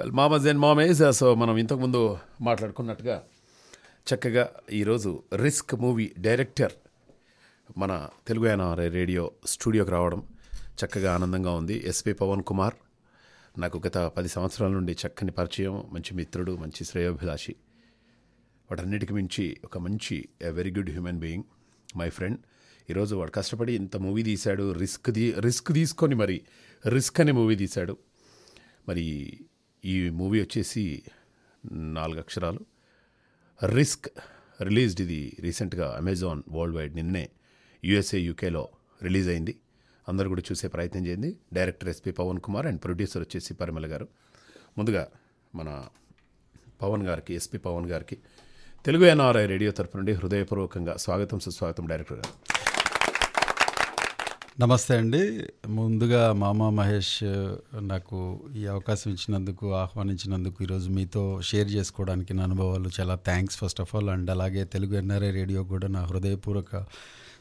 Well మామ జెన్ మామ so మనం ఇంతకుముందు మాట్లాడుకున్నట్టుగా చక్కగా ఈరోజు రిస్క్ మూవీ డైరెక్టర్ మన తెలుగు ఎన్ఆర్ఐ రేడియో స్టూడియోకి రావడం చక్కగా ఆనందంగా ఉంది ఎస్పి పవన్ కుమార్ నాకు గత పది సంవత్సరాల నుండి చక్కని పరిచయం మంచి మిత్రుడు మంచి శ్రేయోభిలాషి వాటన్నిటికి మించి ఒక మంచి very good human being my friend ఈరోజు వాడు కష్టపడి ఇంత మూవీ తీశాడు రిస్క్ తీ రిస్క్ తీసుకొని మరి రిస్క్ అనే మూవీ తీశాడు మరి ఈ మూవీ వచ్చేసి నాలుగు అక్షరాలు రిస్క్ రిలీజ్డ్ ఇది రీసెంట్గా అమెజాన్ వరల్డ్ వైడ్ నిన్నే యుఎస్ఏ యూకేలో రిలీజ్ అయింది అందరు కూడా చూసే ప్రయత్నం చేయండి director SP Pawan Kumar and producer వచ్చేసి పరిమళ గారు ముందుగా మన పవన్ గారికి ఎస్పి పవన్ గారికి తెలుగు ఎన్ఆర్ఐ రేడియో తరపు నుండి హృదయపూర్వకంగా స్వాగతం సుస్వాగతం డైరెక్టర్ గారు నమస్తే అండి ముందుగా మామ మహేష్ నాకు ఈ అవకాశం ఇచ్చినందుకు ఆహ్వానించినందుకు ఈరోజు మీతో షేర్ చేసుకోవడానికి నా అనుభవాలు చాలా thanks first of all and అలాగే తెలుగు ఎన్ఆర్ఐ రేడియో కూడా నా హృదయపూర్వక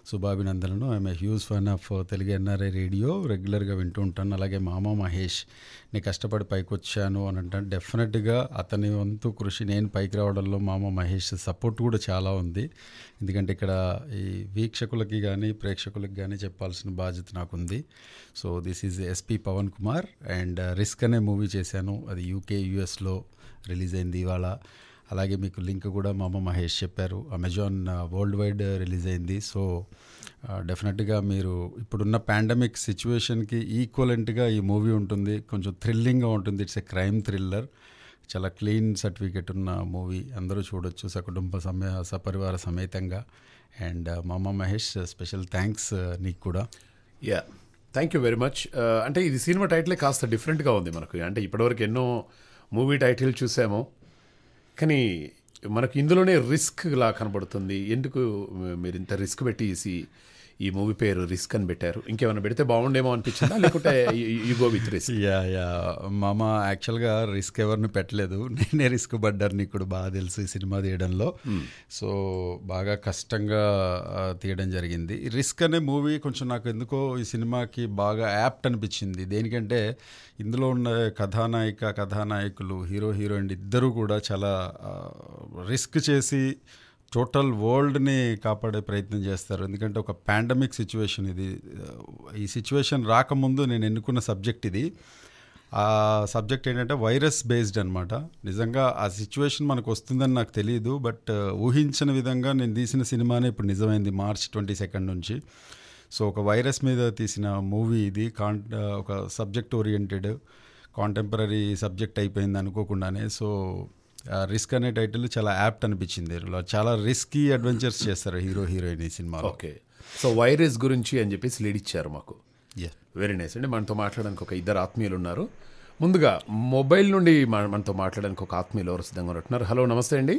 శుభాభినందనలు I'm a huge fan of Telugu NRI radio రెగ్యులర్గా వింటూ ఉంటాను అలాగే మామ మహేష్ నేను కష్టపడి పైకి వచ్చాను అని అంటాను డెఫినెట్గా అతని వంతు కృషి నేను పైకి రావడంలో మామ మహేష్ సపోర్ట్ కూడా చాలా ఉంది ఎందుకంటే ఇక్కడ ఈ వీక్షకులకి కానీ ప్రేక్షకులకి కానీ చెప్పాల్సిన బాధ్యత నాకుంది so this is SP Pawan Kumar and risk అనే మూవీ చేశాను అది యూకే యూఎస్లో రిలీజ్ అయింది ఇవాళ అలాగే మీకు లింక్ కూడా మా అమ్మ మహేష్ చెప్పారు అమెజాన్ వరల్డ్ వైడ్ రిలీజ్ అయింది సో డెఫినెట్గా uh, మీరు ఇప్పుడున్న పాండమిక్ సిచ్యువేషన్కి ఈక్వలెంట్గా ఈ మూవీ ఉంటుంది కొంచెం థ్రిల్లింగ్గా ఉంటుంది ఇట్స్ ఎ క్రైమ్ థ్రిల్లర్ చాలా క్లీన్ సర్టిఫికేట్ ఉన్న మూవీ అందరూ చూడొచ్చు సకుటుంబ సమయ సపరివార సమేతంగా అండ్ మా అమ్మ Mahesh special uh, thanks uh, నీకు కూడా yeah thank you very much అంటే ఇది సినిమా టైటిలే కాస్త డిఫరెంట్గా ఉంది మనకు అంటే ఇప్పటివరకు ఎన్నో మూవీ టైటిల్ చూసాము కానీ మనకు ఇందులోనే రిస్క్ లా కనబడుతుంది ఎందుకు మీరు ఇంత రిస్క్ పెట్టేసి ఈ మూవీ పేరు రిస్క్ అని పెట్టారు ఇంకేమైనా పెడితే బాగుండేమో అనిపించిందా లేకుంటే you go with risk yeah yeah మామ యాక్చువల్గా రిస్క్ ఎవరిని పెట్టలేదు నేనే రిస్క్ పడ్డాను ఇప్పుడు బాగా తెలుసు ఈ సినిమా తీయడంలో hmm. సో బాగా కష్టంగా తీయడం జరిగింది రిస్క్ అనే మూవీ కొంచెం నాకు ఎందుకో ఈ సినిమాకి బాగా యాప్ట్ అనిపించింది దేనికంటే ఇందులో ఉన్న కథానాయిక కథానాయకులు హీరో హీరోయిన్ ఇద్దరూ కూడా చాలా రిస్క్ చేసి టోటల్ వరల్డ్ని కాపాడే ప్రయత్నం చేస్తారు ఎందుకంటే ఒక పాండమిక్ సిచ్యువేషన్ ఇది ఈ సిచ్యువేషన్ రాకముందు నేను ఎన్నుకున్న సబ్జెక్ట్ ఇది ఆ సబ్జెక్ట్ ఏంటంటే వైరస్ బేస్డ్ అనమాట నిజంగా ఆ సిచ్యువేషన్ మనకు వస్తుందని నాకు తెలియదు బట్ ఊహించిన విధంగా నేను తీసిన సినిమానే ఇప్పుడు నిజమైంది మార్చ్ ట్వంటీ సెకండ్ నుంచి సో ఒక వైరస్ మీద తీసిన మూవీ ఇది కాన్ ఒక సబ్జెక్ట్ ఓరియంటెడ్ కాంటెంపరీ సబ్జెక్ట్ అయిపోయింది అనుకోకుండానే సో రిస్క్ అనే టైటిల్ చాలా యాప్ట్ అనిపించింది చాలా రిస్కీ అడ్వెంచర్స్ చేస్తారు హీరో హీరోయిన్ ఈ సినిమా ఓకే సో వైరస్ గురించి అని చెప్పేసి లీడ్ ఇచ్చారు మాకు వెరీ నైస్ అండి మనతో మాట్లాడడానికి ఒక ఇద్దరు ఆత్మీయులు ఉన్నారు ముందుగా మొబైల్ నుండి మనతో మాట్లాడడానికి ఒక ఆత్మీయులు ఎవరు సిద్ధంగా ఉంటున్నారు హలో నమస్తే అండి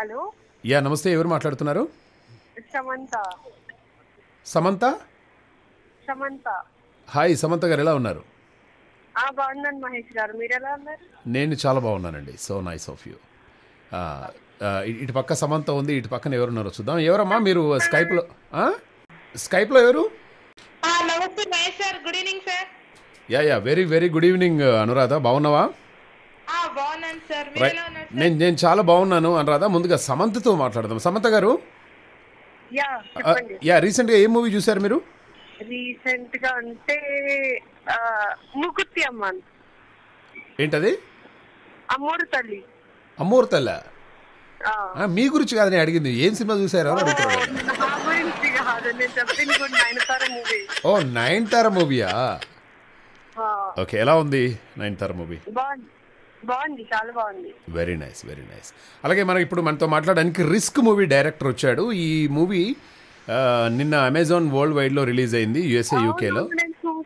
హలో యా నమస్తే ఎవరు మాట్లాడుతున్నారు సమంత సమంత సమంత హాయ్ సమంత గారు ఎలా ఉన్నారు నేను చాలా బాగున్నానండి సో నైస్ ఆఫ్ యూ ఇటు పక్క సమంత ఉంది ఇటు పక్కన ఎవరున్నారో చూద్దాం ఎవరమ్మా మీరు స్కైప్లో స్కైప్లో ఎవరు లో ఎవరు evening yeah yeah very very good evening Anuradha బాగున్నావా నేను నేను చాలా బాగున్నాను అనురాధ ముందుగా సమంతతో మాట్లాడదాం సమంత గారు యా రీసెంట్ గా ఏ మూవీ చూసారు మీరు రీసెంట్ గా అంటే ముకుర్తి అమ్మ ఏంటది అమ్మూరు తల్లి అమ్మూరు తల్ల మీ గురించి కాదని అడిగింది ఏం సినిమా చూసారో ఓ నైన్ తార మూవీయా ఓకే ఎలా ఉంది Nayantara movie very nice very nice అలాగే మనం ఇప్పుడు మనతో మాట్లాడడానికి రిస్క్ మూవీ డైరెక్టర్ వచ్చాడు ఈ మూవీ నిన్న అమెజాన్ వరల్డ్ వైడ్ లో రిలీజ్ అయింది యుఎస్ఏ యూకేలో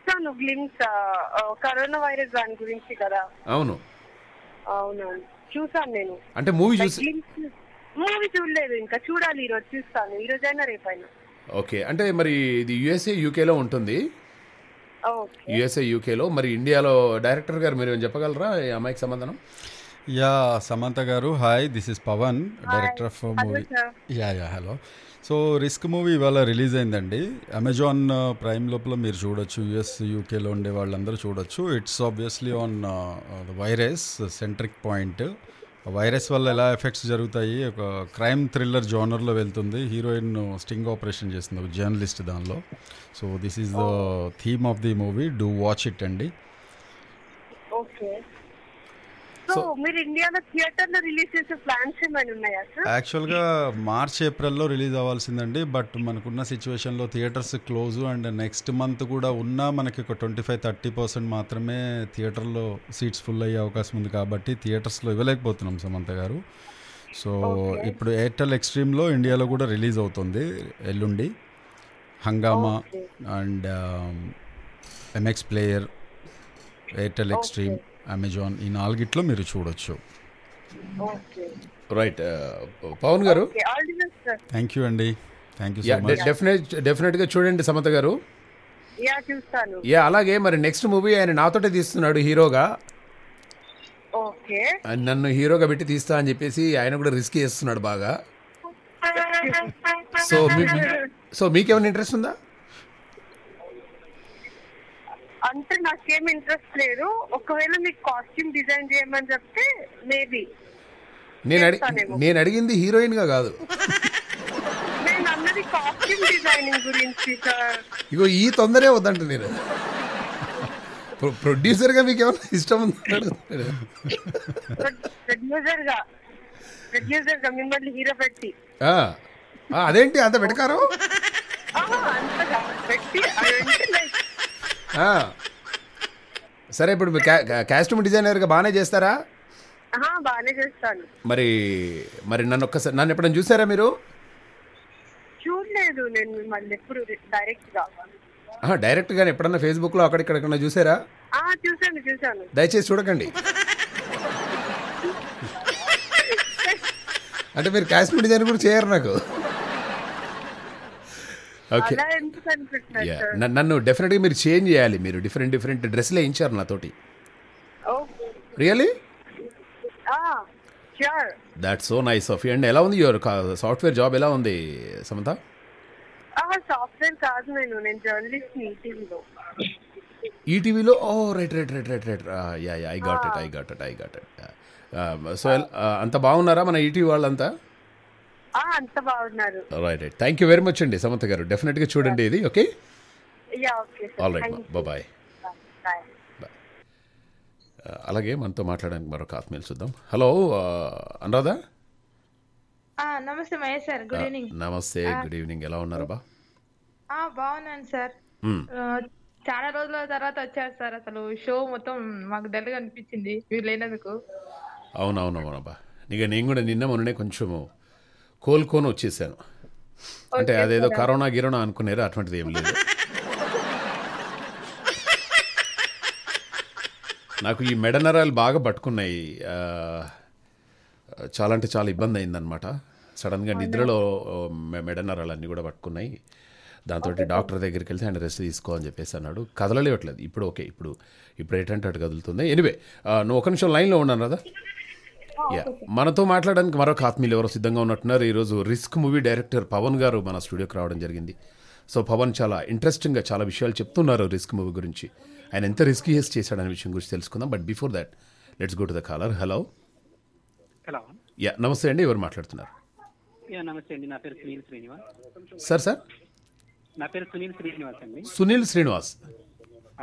చూసాను గ్లిమ్స్ కరోనా వైరస్ దాని గురించి కదా అవును అవును చూసాను నేను అంటే మూవీ చూసి మూవీ చూడలేదు ఇంకా చూడాలి ఈ రోజు చూస్తాను ఈ రోజు అయినా రేపైనా ఓకే అంటే మరి ఇది యుఎస్ఏ యూకే లో ఉంటుంది యుఎస్ఏ లో మరి ఇండియాలో డైరెక్టర్ గారు మీరు ఏం చెప్పగలరా ఈ అమ్మాయికి సంబంధం yeah Samantha garu hi this is Pawan director of movie yeah yeah hello so risk movie ఇవాళ రిలీజ్ అయిందండి అమెజాన్ ప్రైమ్ లోపల మీరు చూడొచ్చు యుఎస్ యూకేలో ఉండే వాళ్ళందరూ చూడొచ్చు it's obviously on virus centric point virus వల్ల ఎలా ఎఫెక్ట్స్ జరుగుతాయి ఒక క్రైమ్ థ్రిల్లర్ జోనర్లో వెళ్తుంది హీరోయిన్ స్టింగ్ ఆపరేషన్ చేస్తుంది ఒక జర్నలిస్ట్ దానిలో so this is the theme of the movie do watch it అండి ఓకే మీరు థియేటర్ రిలీజ్ యాక్చువల్ గా మార్చ్ ఏప్రిల్ లో రిలీజ్ అవ్వాల్సిందండి బట్ మనకున్న సిచ్యువేషన్ లో theatres close and next month కూడా ఉన్నా మనకి ఒక ట్వంటీ ఫైవ్ థర్టీ పర్సెంట్ మాత్రమే థియేటర్ లో సీట్స్ ఫుల్ అయ్యే అవకాశం ఉంది కాబట్టి థియేటర్స్ లో ఇవ్వలేకపోతున్నాం సమంత గారు సో ఇప్పుడు ఎయిర్టెల్ ఎక్స్ట్రీమ్ లో ఇండియాలో కూడా రిలీజ్ అవుతుంది ఎల్లుండి Hungama and MX player Airtel extreme Amazon ఈ నాలుగిట్లో మీరు చూడొచ్చు right Pawan garu thank you అండి థ్యాంక్ యూ డెఫినెట్ డెఫినెట్గా చూడండి సమత గారు యా అలాగే మరి నెక్స్ట్ మూవీ ఆయన నాతోటే తీస్తున్నాడు హీరోగా నన్ను హీరోగా పెట్టి తీస్తా అని చెప్పేసి ఆయన కూడా రిస్క్ చేస్తున్నాడు బాగా సో సో మీకేమైనా ఇంట్రెస్ట్ ఉందా అంటే నాకేం ఇంట్రెస్ట్ లేదు ఒకవేళ మీకు కాస్ట్యూమ్ డిజైన్ చేయమని చెప్తే మేబీ నేను నేను అడిగింది హీరోయిన్ గా కాదు నేను అన్నది కాస్ట్యూమ్ డిజైనింగ్ గురించి సార్ ఇగో ఈ తొందరే వద్దంట నేను ప్రొడ్యూసర్ గా మీకు ఏమైనా ఇష్టం ఉందంటాడు ప్రొడ్యూసర్ గా ప్రొడ్యూసర్ గా మిమ్మల్ని హీరో పెట్టి అదేంటి అంత వెటకారం అంత పెట్టి సరే ఇప్పుడు కాస్ట్యూమ్ గా బాగానే చేస్తారా బాగానే చేస్తాను మరి మరి నన్ను ఒక్కసారి నన్ను ఎప్పుడైనా చూసారా మీరు చూడలేదు నేను మిమ్మల్ని ఎప్పుడు డైరెక్ట్ గా డైరెక్ట్ ఎప్పుడన్నా ఫేస్బుక్ లో అక్కడిక్కడ చూసారా చూసాను చూసాను దయచేసి చూడకండి అంటే మీరు కాశ్మీర్ డిజైన్ కూడా చేయరు నాకు ఓకే నన్ను డెఫినెట్గా మీరు చేంజ్ చేయాలి మీరు డిఫరెంట్ డిఫరెంట్ డ్రెస్లు వేయించారు నాతోటి really that so nice of and ఎలా ఉంది యువర్ సాఫ్ట్వేర్ జాబ్ ఎలా ఉంది సమంత సాఫ్ట్వేర్ కాదు నేను నేను జర్నలిస్ట్ ఈటీవీలో oh right right right right right yeah yeah I got it I got it I got it so అంత బాగున్నారా మన ఈటీవీ e వాళ్ళంతా అంత right right thank you very much అండి సమంత గారు డెఫినెట్ గా చూడండి ఇది ఓకే ఆల్ రైట్ బాయ్ అలాగే మనతో మాట్లాడడానికి మరొక ఆత్మీయులు చూద్దాం హలో uh, అనురాధా నమస్తే Mahesh sir good evening uh, నమస్తే గుడ్ ఈవినింగ్ ఎలా ఉన్నారు బా బాగున్నాను సార్ hmm. చాలా రోజుల తర్వాత వచ్చారు సార్ అసలు షో మొత్తం మాకు డల్గా అనిపించింది మీరు అవునవునవునబ్బా ఇక నేను కూడా నిన్న మొన్ననే కొంచెము కోలుకొని వచ్చేసాను అంటే అదేదో కరోనా గిరోనా అనుకునేరా అటువంటిది ఏం లేదు నాకు ఈ మెడ నరాలు బాగా పట్టుకున్నాయి చాలా అంటే చాలా ఇబ్బంది అయిందనమాట సడన్గా నిద్రలో మెడ నరాలు అన్నీ కూడా పట్టుకున్నాయి దాంతో డాక్టర్ దగ్గరికి వెళ్తే ఆయన రెస్ట్ తీసుకో అని చెప్పేసి అన్నాడు కదలలేవట్లేదు ఇప్పుడు ఓకే ఇప్పుడు ఇప్పుడు ఎటంటే అటు కదులుతుంది ఎనివే నువ్వు ఒక నిమిషం లైన్లో ఉన్నాను కదా Ah, మనతో మాట్లాడడానికి మరొక ఆత్మీయులు ఎవరో సిద్ధంగా ఉన్నట్టున్నారు ఈరోజు రిస్క్ మూవీ డైరెక్టర్ పవన్ గారు మన స్టూడియోకి రావడం జరిగింది సో పవన్ చాలా ఇంట్రెస్టింగ్గా చాలా విషయాలు చెప్తున్నారు రిస్క్ మూవీ గురించి ఆయన ఎంత రిస్క్ చేసి చేశాడనే విషయం గురించి తెలుసుకుందాం but before that let's go to the caller hello hello yeah నమస్తే అండి ఎవరు మాట్లాడుతున్నారు సునీల్ శ్రీనివాస్ సార్ సార్ నా పేరు సునీల్ శ్రీనివాస్ అండి సునీల్ శ్రీనివాస్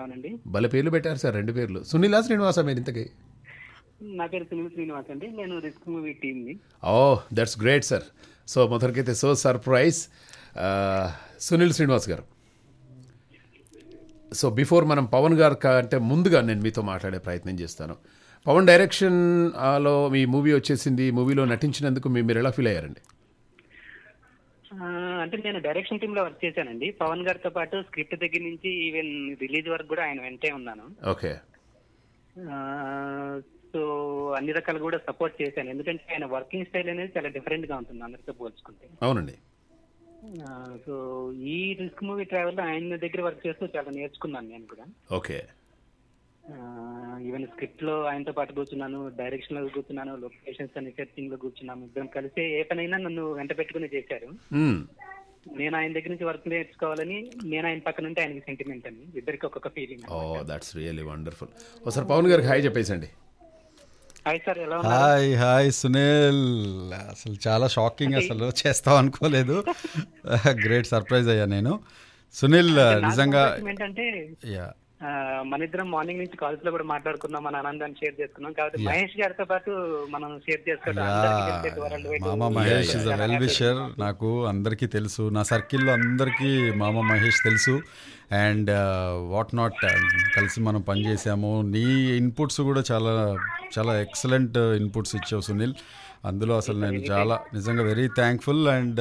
అవునండి భలే పేర్లు పెట్టారు సార్ రెండు పేర్లు సునీలా శ్రీనివాస మీరు ఇంతకీ నా పేరు శ్రీనివాస్ అండి నేను risk movie oh that's great sir so మొదటికైతే so surprise Sunil Srinivas garu so before మనం పవన్ గారు కంటే ముందుగా నేను మీతో మాట్లాడే ప్రయత్నం చేస్తాను పవన్ డైరెక్షన్ లో మీ మూవీ వచ్చేసింది మూవీలో నటించినందుకు మీరు ఎలా ఫీల్ అయ్యారండి అంటే నేను డైరెక్షన్ టీమ్ లో వర్క్ చేశానండి పవన్ గారితో పాటు స్క్రిప్ట్ దగ్గర నుంచి ఈవెన్ రిలీజ్ వరకు కూడా ఆయన వెంటే ఉన్నాను ఓకే అన్ని రకాలు కూడా సపోర్ట్ చేశాను ఎందుకంటే ఆయన వర్కింగ్ స్టైల్ అనేది చాలా డిఫరెంట్ గా ఉంటుంది అందరితో పోల్చుకుంటే అవునండి సో ఈ రిస్క్ మూవీ ట్రావెల్ ఆయన దగ్గర వర్క్ చేస్తూ చాలా నేర్చుకున్నాను నేను కూడా ఓకే ఈవెన్ స్క్రిప్ట్ లో ఆయనతో పాటు కూర్చున్నాను డైరెక్షన్ లో కూర్చున్నాను లొకేషన్స్ అని సెట్టింగ్ లో కూర్చున్నాము ఇద్దరం కలిసి ఏ పనైనా నన్ను వెంట పెట్టుకుని చేశారు నేను ఆయన దగ్గర నుంచి వర్క్ నేర్చుకోవాలని నేను ఆయన పక్కన ఉంటే ఆయనకి సెంటిమెంట్ అని ఇద్దరికి ఒక్కొక్క feeling oh that's really wonderful ఒకసారి పవన్ గారికి హాయ్ చెప్పేసండి హాయ్ హాయ్ సునీల్ అసలు చాలా షాకింగ్ అసలు చేస్తాం అనుకోలేదు గ్రేట్ సర్ప్రైజ్ అయ్యా నేను సునీల్ నిజంగా యా మన ఇద్దరం మార్నింగ్ నుంచి కాల్స్ లో కూడా మాట్లాడుకున్నాం మన ఆనందాన్ని షేర్ చేసుకున్నాం కాబట్టి మహేష్ గారితో పాటు మనం షేర్ చేసుకోవడం నాకు అందరికీ తెలుసు నా సర్కిల్లో అందరికీ మామ మహేష్ తెలుసు అండ్ వాట్ నాట్ కలిసి మనం పనిచేసాము నీ ఇన్పుట్స్ కూడా చాలా చాలా ఎక్సలెంట్ ఇన్పుట్స్ uh, ఇచ్చావు సునీల్ అందులో అసలు నేను చాలా నిజంగా వెరీ థ్యాంక్ఫుల్ అండ్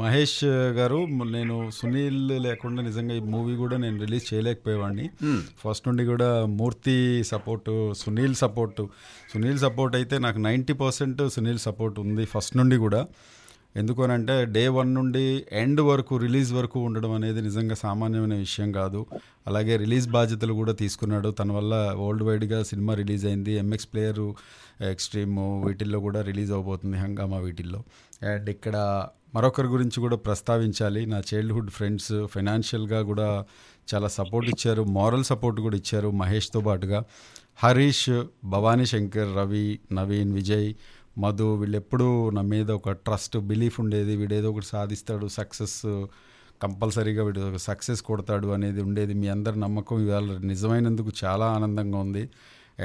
మహేష్ గారు నేను సునీల్ లేకుండా నిజంగా ఈ మూవీ కూడా నేను రిలీజ్ చేయలేకపోయేవాడిని ఫస్ట్ hmm. నుండి కూడా Murthy support Sunil support Sunil support అయితే నాకు నైంటీ పర్సెంట్ సునీల్ సపోర్ట్ ఉంది ఫస్ట్ నుండి కూడా ఎందుకనంటే డే వన్ నుండి ఎండ్ వరకు రిలీజ్ వరకు ఉండడం అనేది నిజంగా సామాన్యమైన విషయం కాదు అలాగే రిలీజ్ బాధ్యతలు కూడా తీసుకున్నాడు తన వల్ల వరల్డ్ వైడ్గా సినిమా రిలీజ్ అయింది ఎంఎక్స్ ప్లేయర్ ఎక్స్ట్రీమ్ వీటిల్లో కూడా రిలీజ్ అవబోతుంది హంగామా వీటిల్లో అండ్ ఇక్కడ మరొకరి గురించి కూడా ప్రస్తావించాలి నా చైల్డ్హుడ్ ఫ్రెండ్స్ ఫైనాన్షియల్గా కూడా చాలా సపోర్ట్ ఇచ్చారు మారల్ సపోర్ట్ కూడా ఇచ్చారు మహేష్తో పాటుగా హరీష్ భవానీ శంకర్ రవి నవీన్ విజయ్ మధు వీళ్ళెప్పుడూ నా మీద ఒక ట్రస్ట్ బిలీఫ్ ఉండేది వీడేదో ఒకటి సాధిస్తాడు సక్సెస్ కంపల్సరీగా వీడు సక్సెస్ కొడతాడు అనేది ఉండేది మీ అందరి నమ్మకం ఇవాళ నిజమైనందుకు చాలా ఆనందంగా ఉంది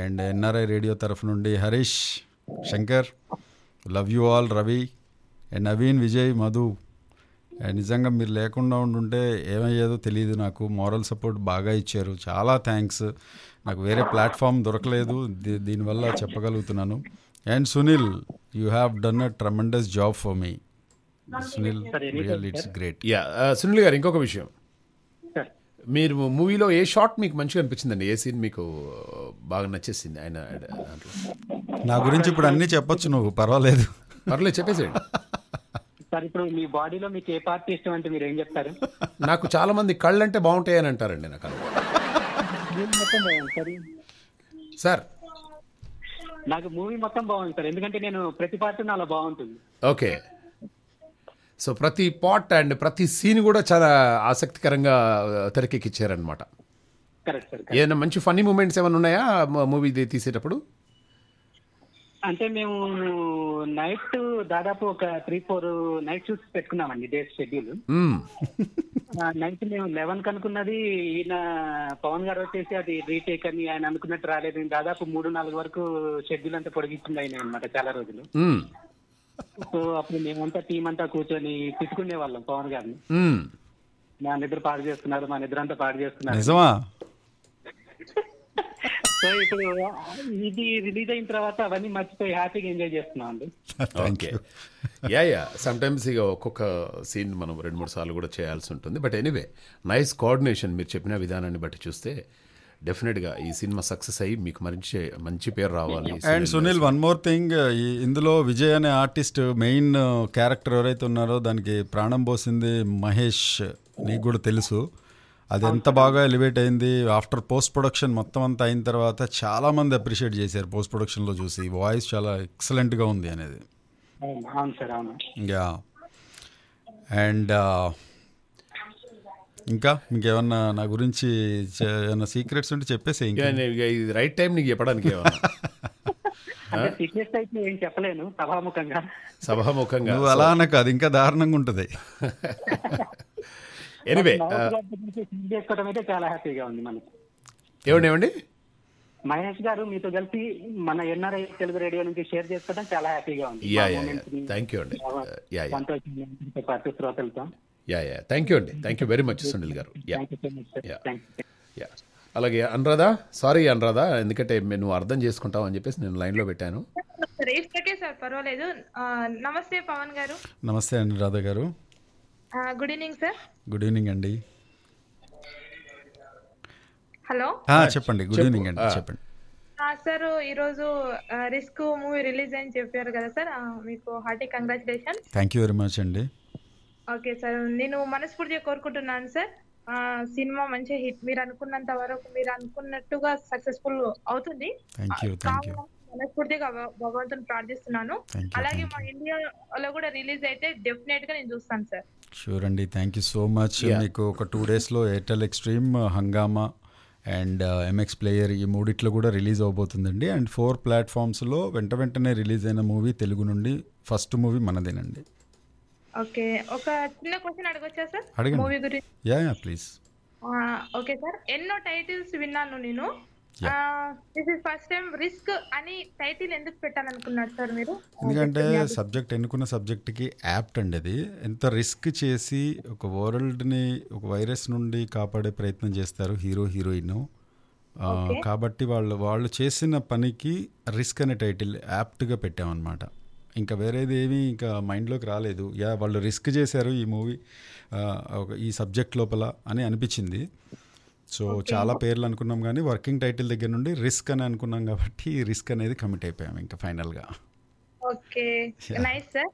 అండ్ ఎన్ఆర్ఐ రేడియో తరఫు నుండి Harish Shankar love you all Ravi and Naveen Vijay Madhu and నిజంగా మీరు లేకుండా ఉండుంటే ఏమయ్యేదో తెలియదు నాకు మోరల్ సపోర్ట్ బాగా ఇచ్చారు చాలా థ్యాంక్స్ నాకు వేరే ప్లాట్ఫామ్ దొరకలేదు దీనివల్ల చెప్పగలుగుతున్నాను and Sunil you have done a tremendous job for me Sunil real it's great yeah Sunil garu ఇంకొక విషయం మీరు మూవీలో ఏ షాట్ మీకు మంచిగా అనిపించిందండి ఏ సీన్ మీకు uh, బాగా నచ్చేసింది ఆయన నా గురించి ఇప్పుడు అన్నీ చెప్పొచ్చు నువ్వు పర్వాలేదు పర్వాలేదు చెప్పేసేయండి సార్ ఇప్పుడు మీ బాడీలో మీకు ఏ పార్ట్ ఇష్టం అంటే మీరు ఏం చెప్తారు నాకు చాలా మంది కళ్ళు అంటే బాగుంటాయి అని అంటారండి నాకు సార్ నాకు మూవీ మొత్తం బాగుంది సార్ ఎందుకంటే నేను ప్రతి పార్ట్ నాలో బాగుంటుంది ఓకే సో ప్రతి పాట్ అండ్ ప్రతి సీన్ కూడా చాలా ఆసక్తికరంగా తెరకెక్కిచ్చారనమాట ఏమైనా మంచి ఫన్నీ మూమెంట్స్ ఏమైనా ఉన్నాయా మూవీ తీసేటప్పుడు అంటే మేము నైట్ దాదాపు ఒక త్రీ ఫోర్ నైట్ షూట్స్ పెట్టుకున్నామండి డేస్ షెడ్యూల్ నైట్ మేము లెవెన్ కనుకున్నది ఈయన పవన్ గారు వచ్చేసి అది రీటేక్ అని ఆయన అనుకున్నట్టు రాలేదు దాదాపు మూడు నాలుగు వరకు షెడ్యూల్ అంతా పొడిగిస్తుంది ఆయన అనమాట చాలా రోజులు సో అప్పుడు మేమంతా టీం అంతా కూర్చొని తిట్టుకునే వాళ్ళం పవన్ గారిని మా నిద్ర పాడు చేస్తున్నారు మా నిద్ర అంతా పాడు చేస్తున్నారు సో ఇప్పుడు ఇది రిలీజ్ అయిన తర్వాత అవన్నీ మర్చిపోయి హ్యాపీగా ఎంజాయ్ చేస్తున్నాం అండి యా యా ఒక్కొక్క సీన్ మనం రెండు మూడు సార్లు కూడా చేయాల్సి ఉంటుంది బట్ ఎనీవే నైస్ కోఆర్డినేషన్ మీరు చెప్పిన విధానాన్ని బట్టి చూస్తే డెఫినెట్గా ఈ సినిమా సక్సెస్ అయ్యి మీకు మంచి మంచి పేరు రావాలి and Sunil one more thing ఇందులో విజయ్ అనే ఆర్టిస్ట్ మెయిన్ క్యారెక్టర్ ఎవరైతే ఉన్నారో దానికి ప్రాణం పోసింది మహేష్ నీకు కూడా తెలుసు అది ఎంత బాగా ఎలివేట్ అయింది ఆఫ్టర్ పోస్ట్ ప్రొడక్షన్ మొత్తం అంతా అయిన తర్వాత చాలా మంది అప్రిషియేట్ చేశారు పోస్ట్ ప్రొడక్షన్ లో చూసి వాయిస్ చాలా ఎక్సలెంట్ గా ఉంది అనేది అండ్ uh, ఇంకా ఇంకేమన్నా నా గురించి ఏమన్నా సీక్రెట్స్ ఉంటే చెప్పేసి ఇది రైట్ టైం నీకు చెప్పడానికి సభాముఖంగా సభాముఖంగా నువ్వు అలా అనకు అది ఇంకా దారుణంగా ఉంటుంది ఎనివే uh, చాలా హ్యాపీగా ఉంది మనకి ఏమండి ఏమండి మహేష్ గారు మీతో కలిసి మన ఎన్ఆర్ఐ తెలుగు రేడియో నుంచి షేర్ చేసుకోవడం చాలా హ్యాపీగా ఉంది యా థ్యాంక్ యూ అండి uh, సంతోషం శ్రోతలతో యా యా థ్యాంక్ యూ అండి thank you very much Sunil garu yeah అలాగే అనురాధ సారీ అనురాధ ఎందుకంటే నువ్వు అర్థం చేసుకుంటావు అని చెప్పేసి నేను లైన్లో పెట్టాను నమస్తే పవన్ గారు నమస్తే Anuradha garu good evening sir good evening అండి హలో చెప్పండి గుడ్ ఈవినింగ్ అండి చెప్పండి సార్ ఈరోజు రిస్క్ మూవీ రిలీజ్ అని చెప్పారు కదా సార్ మీకు hearty congratulation thank you very much అండి ఓకే సార్ నేను మనస్ఫూర్తిగా కోరుకుంటున్నాను సార్ సినిమా మంచి హిట్ మీరు అనుకున్నంత వరకు మీరు అనుకున్నట్టుగా సక్సెస్ఫుల్ అవుతుంది మనస్ఫూర్తిగా భగవంతుని ప్రార్థిస్తున్నాను అలాగే మా ఇండియాలో కూడా రిలీజ్ అయితే డెఫినెట్ గా నేను చూస్తాను సార్ షూర్ అండి థ్యాంక్ యూ సో మచ్ మీకు ఒక టూ డేస్లో Airtel extreme Hungama and MX player ఈ మూడిట్లో కూడా రిలీజ్ అవబోతుందండి అండ్ ఫోర్ ప్లాట్ఫామ్స్లో వెంట వెంటనే రిలీజ్ అయిన మూవీ తెలుగు నుండి ఫస్ట్ మూవీ మనదేనండి ఓకే ఒక చిన్న క్వశ్చన్ అడగొచ్చా సార్ మూవీ గురించి yeah yeah please okay sir ఎన్నో టైటిల్స్ విన్నాను నేను ఎందుకంటే సబ్జెక్ట్ ఎన్నుకున్న సబ్జెక్ట్కి యాప్ట్ అండి అది ఎంత రిస్క్ చేసి ఒక ని ఒక వైరస్ నుండి కాపాడే ప్రయత్నం చేస్తారు హీరో హీరోయిన్ కాబట్టి వాళ్ళు వాళ్ళు చేసిన పనికి రిస్క్ అనే టైటిల్ యాప్ట్గా పెట్టామన్నమాట ఇంకా వేరేది ఏమీ ఇంకా మైండ్లోకి రాలేదు యా వాళ్ళు రిస్క్ చేశారు ఈ మూవీ ఈ సబ్జెక్ట్ లోపల అని అనిపించింది సో చాలా పేర్లు అనుకున్నాం కానీ వర్కింగ్ టైటిల్ దగ్గర నుండి రిస్క్ అని అనుకున్నాం కాబట్టి రిస్క్ అనేది కమిట్ అయిపోయాం ఇంకా ఫైనల్ గా ఓకే నైస్ సార్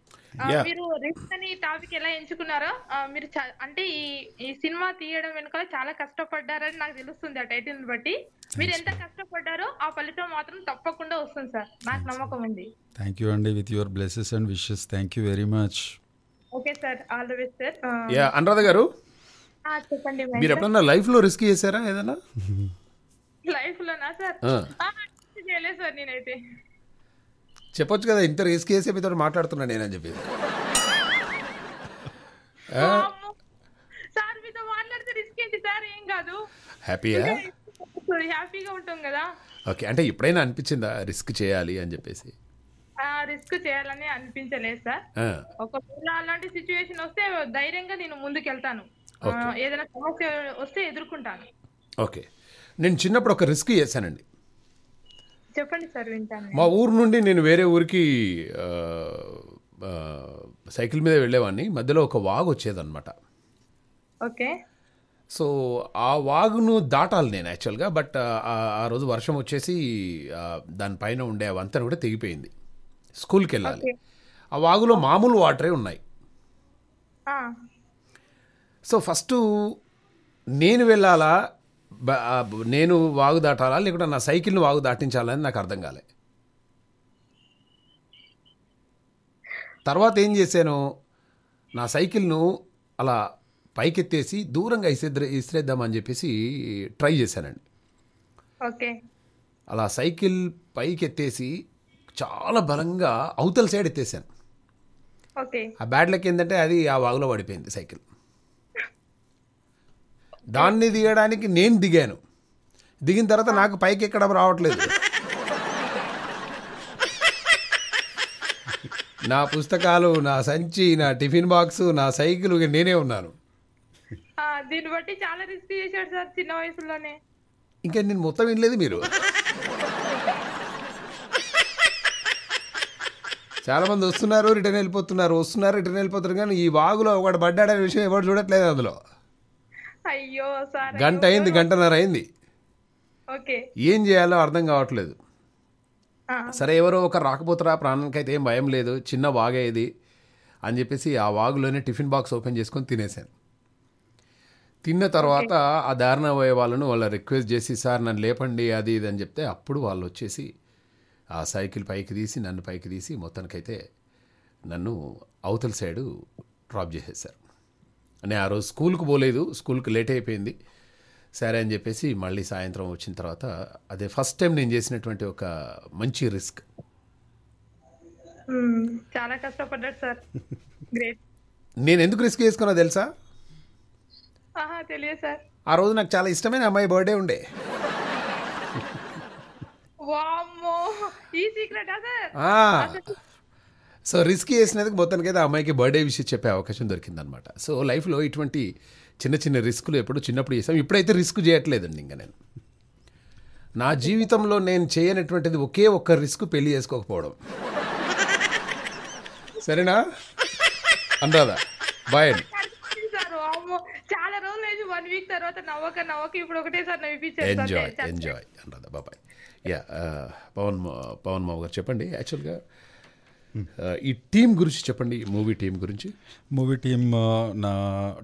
మీరు రిస్క్ అనే టాపిక్ ఎలా ఎంచుకున్నారో మీరు అంటే ఈ ఈ సినిమా తీయడం వెనుక చాలా కష్టపడ్డారని నాకు తెలుస్తుంది ఆ టైటిల్ బట్టి మీరు ఎంత కష్టపడ్డారో ఆ ఫలితం మాత్రం తప్పకుండా వస్తుంది సార్ నాకు నమ్మకం ఉంది థ్యాంక్ యూ అండి with your blesses and wishes thank you very much okay sir all the best sir Anuradha garu చెప్పండి మీరు ఎప్పుడన్నా లైఫ్ లో రిస్క్ చేశారా ఏదైనా లైఫ్ లోనా సార్ సార్ నేనైతే చెప్పొచ్చు కదా ఇంత రిస్క్ చేసి మీతో మాట్లాడుతున్నా నేనని చెప్పి సార్ మీతో మాట్లాడితే రిస్క్ ఏంటి సార్ ఏం కాదు హ్యాపీయా హ్యాపీగా ఉంటాం కదా ఓకే అంటే ఎప్పుడైనా అనిపించిందా రిస్క్ చేయాలి అని చెప్పేసి రిస్క్ చేయాలని అనిపించలేదు సార్ ఒకవేళ అలాంటి సిచ్యువేషన్ వస్తే ధైర్యంగా నేను ముందుకెళ్తాను వస్తే ఎదుర్కొంటాను ఓకే నేను చిన్నప్పుడు ఒక రిస్క్ చేశానండి చెప్పండి సార్ వింటాను మా ఊరు నుండి నేను వేరే ఊరికి సైకిల్ మీద వెళ్ళేవాడిని మధ్యలో ఒక వాగు వచ్చేదన్నమాట ఓకే సో ఆ వాగును దాటాలి నేను యాక్చువల్గా బట్ ఆ రోజు వర్షం వచ్చేసి దానిపైన ఉండే వంతెన కూడా తెగిపోయింది స్కూల్కి వెళ్ళాలి ఆ వాగులో మామూలు వాటరే ఉన్నాయి సో ఫస్ట్ నేను వెళ్ళాలా నేను వాగు దాటాలా లేకుంటే నా సైకిల్ని వాగు దాటించాలని నాకు అర్థం కాలే తర్వాత ఏం చేశాను నా సైకిల్ను అలా పైకెత్తేసి దూరంగా ఇసేద్ర ఇసిరేద్దామని చెప్పేసి ట్రై చేశానండి ఓకే అలా సైకిల్ పైకెత్తేసి చాలా బలంగా అవతల సైడ్ ఎత్తేసాను ఓకే ఆ బ్యాడ్ ఏంటంటే అది ఆ వాగులో పడిపోయింది సైకిల్ దాన్ని దిగడానికి నేను దిగాను దిగిన తర్వాత నాకు పైకి ఎక్కడ రావట్లేదు నా పుస్తకాలు నా సంచి నా టిఫిన్ బాక్స్ నా సైకిల్ నేనే ఉన్నాను దీన్ని బట్టి చాలా రిస్క్ చేశాడు సార్ చిన్న వయసులోనే ఇంకా నేను మొత్తం వినలేదు మీరు చాలా మంది వస్తున్నారు రిటర్న్ వెళ్ళిపోతున్నారు వస్తున్నారు రిటర్న్ వెళ్ళిపోతున్నారు కానీ ఈ వాగులో ఒకటి పడ్డాడనే విషయం ఎవరు చూడట్లేదు అందులో అయ్యో సార్ గంట అయింది గంటన్నర అయింది ఓకే ఏం చేయాలో అర్థం కావట్లేదు సరే ఎవరో ఒక రాకపోతరా ప్రాణానికైతే ఏం భయం లేదు చిన్న వాగే ఇది అని చెప్పేసి ఆ వాగులోనే టిఫిన్ బాక్స్ ఓపెన్ చేసుకొని తినేశాను తిన్న తర్వాత ఆ దారుణ అయ్యే వాళ్ళను వాళ్ళ రిక్వెస్ట్ చేసి సార్ నన్ను లేపండి అది ఇది అని చెప్తే అప్పుడు వాళ్ళు వచ్చేసి ఆ సైకిల్ పైకి తీసి నన్ను పైకి తీసి మొత్తానికైతే నన్ను అవతల సైడు డ్రాప్ చేసేసారు అని ఆ రోజు స్కూల్కి పోలేదు స్కూల్కి లేట్ అయిపోయింది సరే అని చెప్పేసి మళ్ళీ సాయంత్రం వచ్చిన తర్వాత అదే ఫస్ట్ టైం నేను చేసినటువంటి ఒక మంచి రిస్క్ చాలా కష్టపడ్డాడు సార్ నేను ఎందుకు రిస్క్ చేసుకున్నా తెలుసా తెలియదు సార్ ఆ రోజు నాకు చాలా ఇష్టమైన అమ్మాయి బర్త్డే ఉండే ఈ సీక్రెట్ సో రిస్క్ చేసినందుకు మొత్తానికైతే ఆ అమ్మాయికి బర్త్డే విషయం చెప్పే అవకాశం దొరికిందనమాట సో లైఫ్లో ఇటువంటి చిన్న చిన్న రిస్కులు ఎప్పుడు చిన్నప్పుడు చేసాం ఇప్పుడైతే రిస్క్ చేయట్లేదండి ఇంకా నేను నా జీవితంలో నేను చేయనటువంటిది ఒకే ఒక్క రిస్క్ పెళ్లి చేసుకోకపోవడం సరేనా అందాదా బాయ్ ఎంజాయ్ ఎంజాయ్ అన్నదా బాబాయ్ యా పవన్ పవన్ మామగారు గారు చెప్పండి యాక్చువల్గా ఈ టీం గురించి చెప్పండి మూవీ టీం గురించి మూవీ టీం నా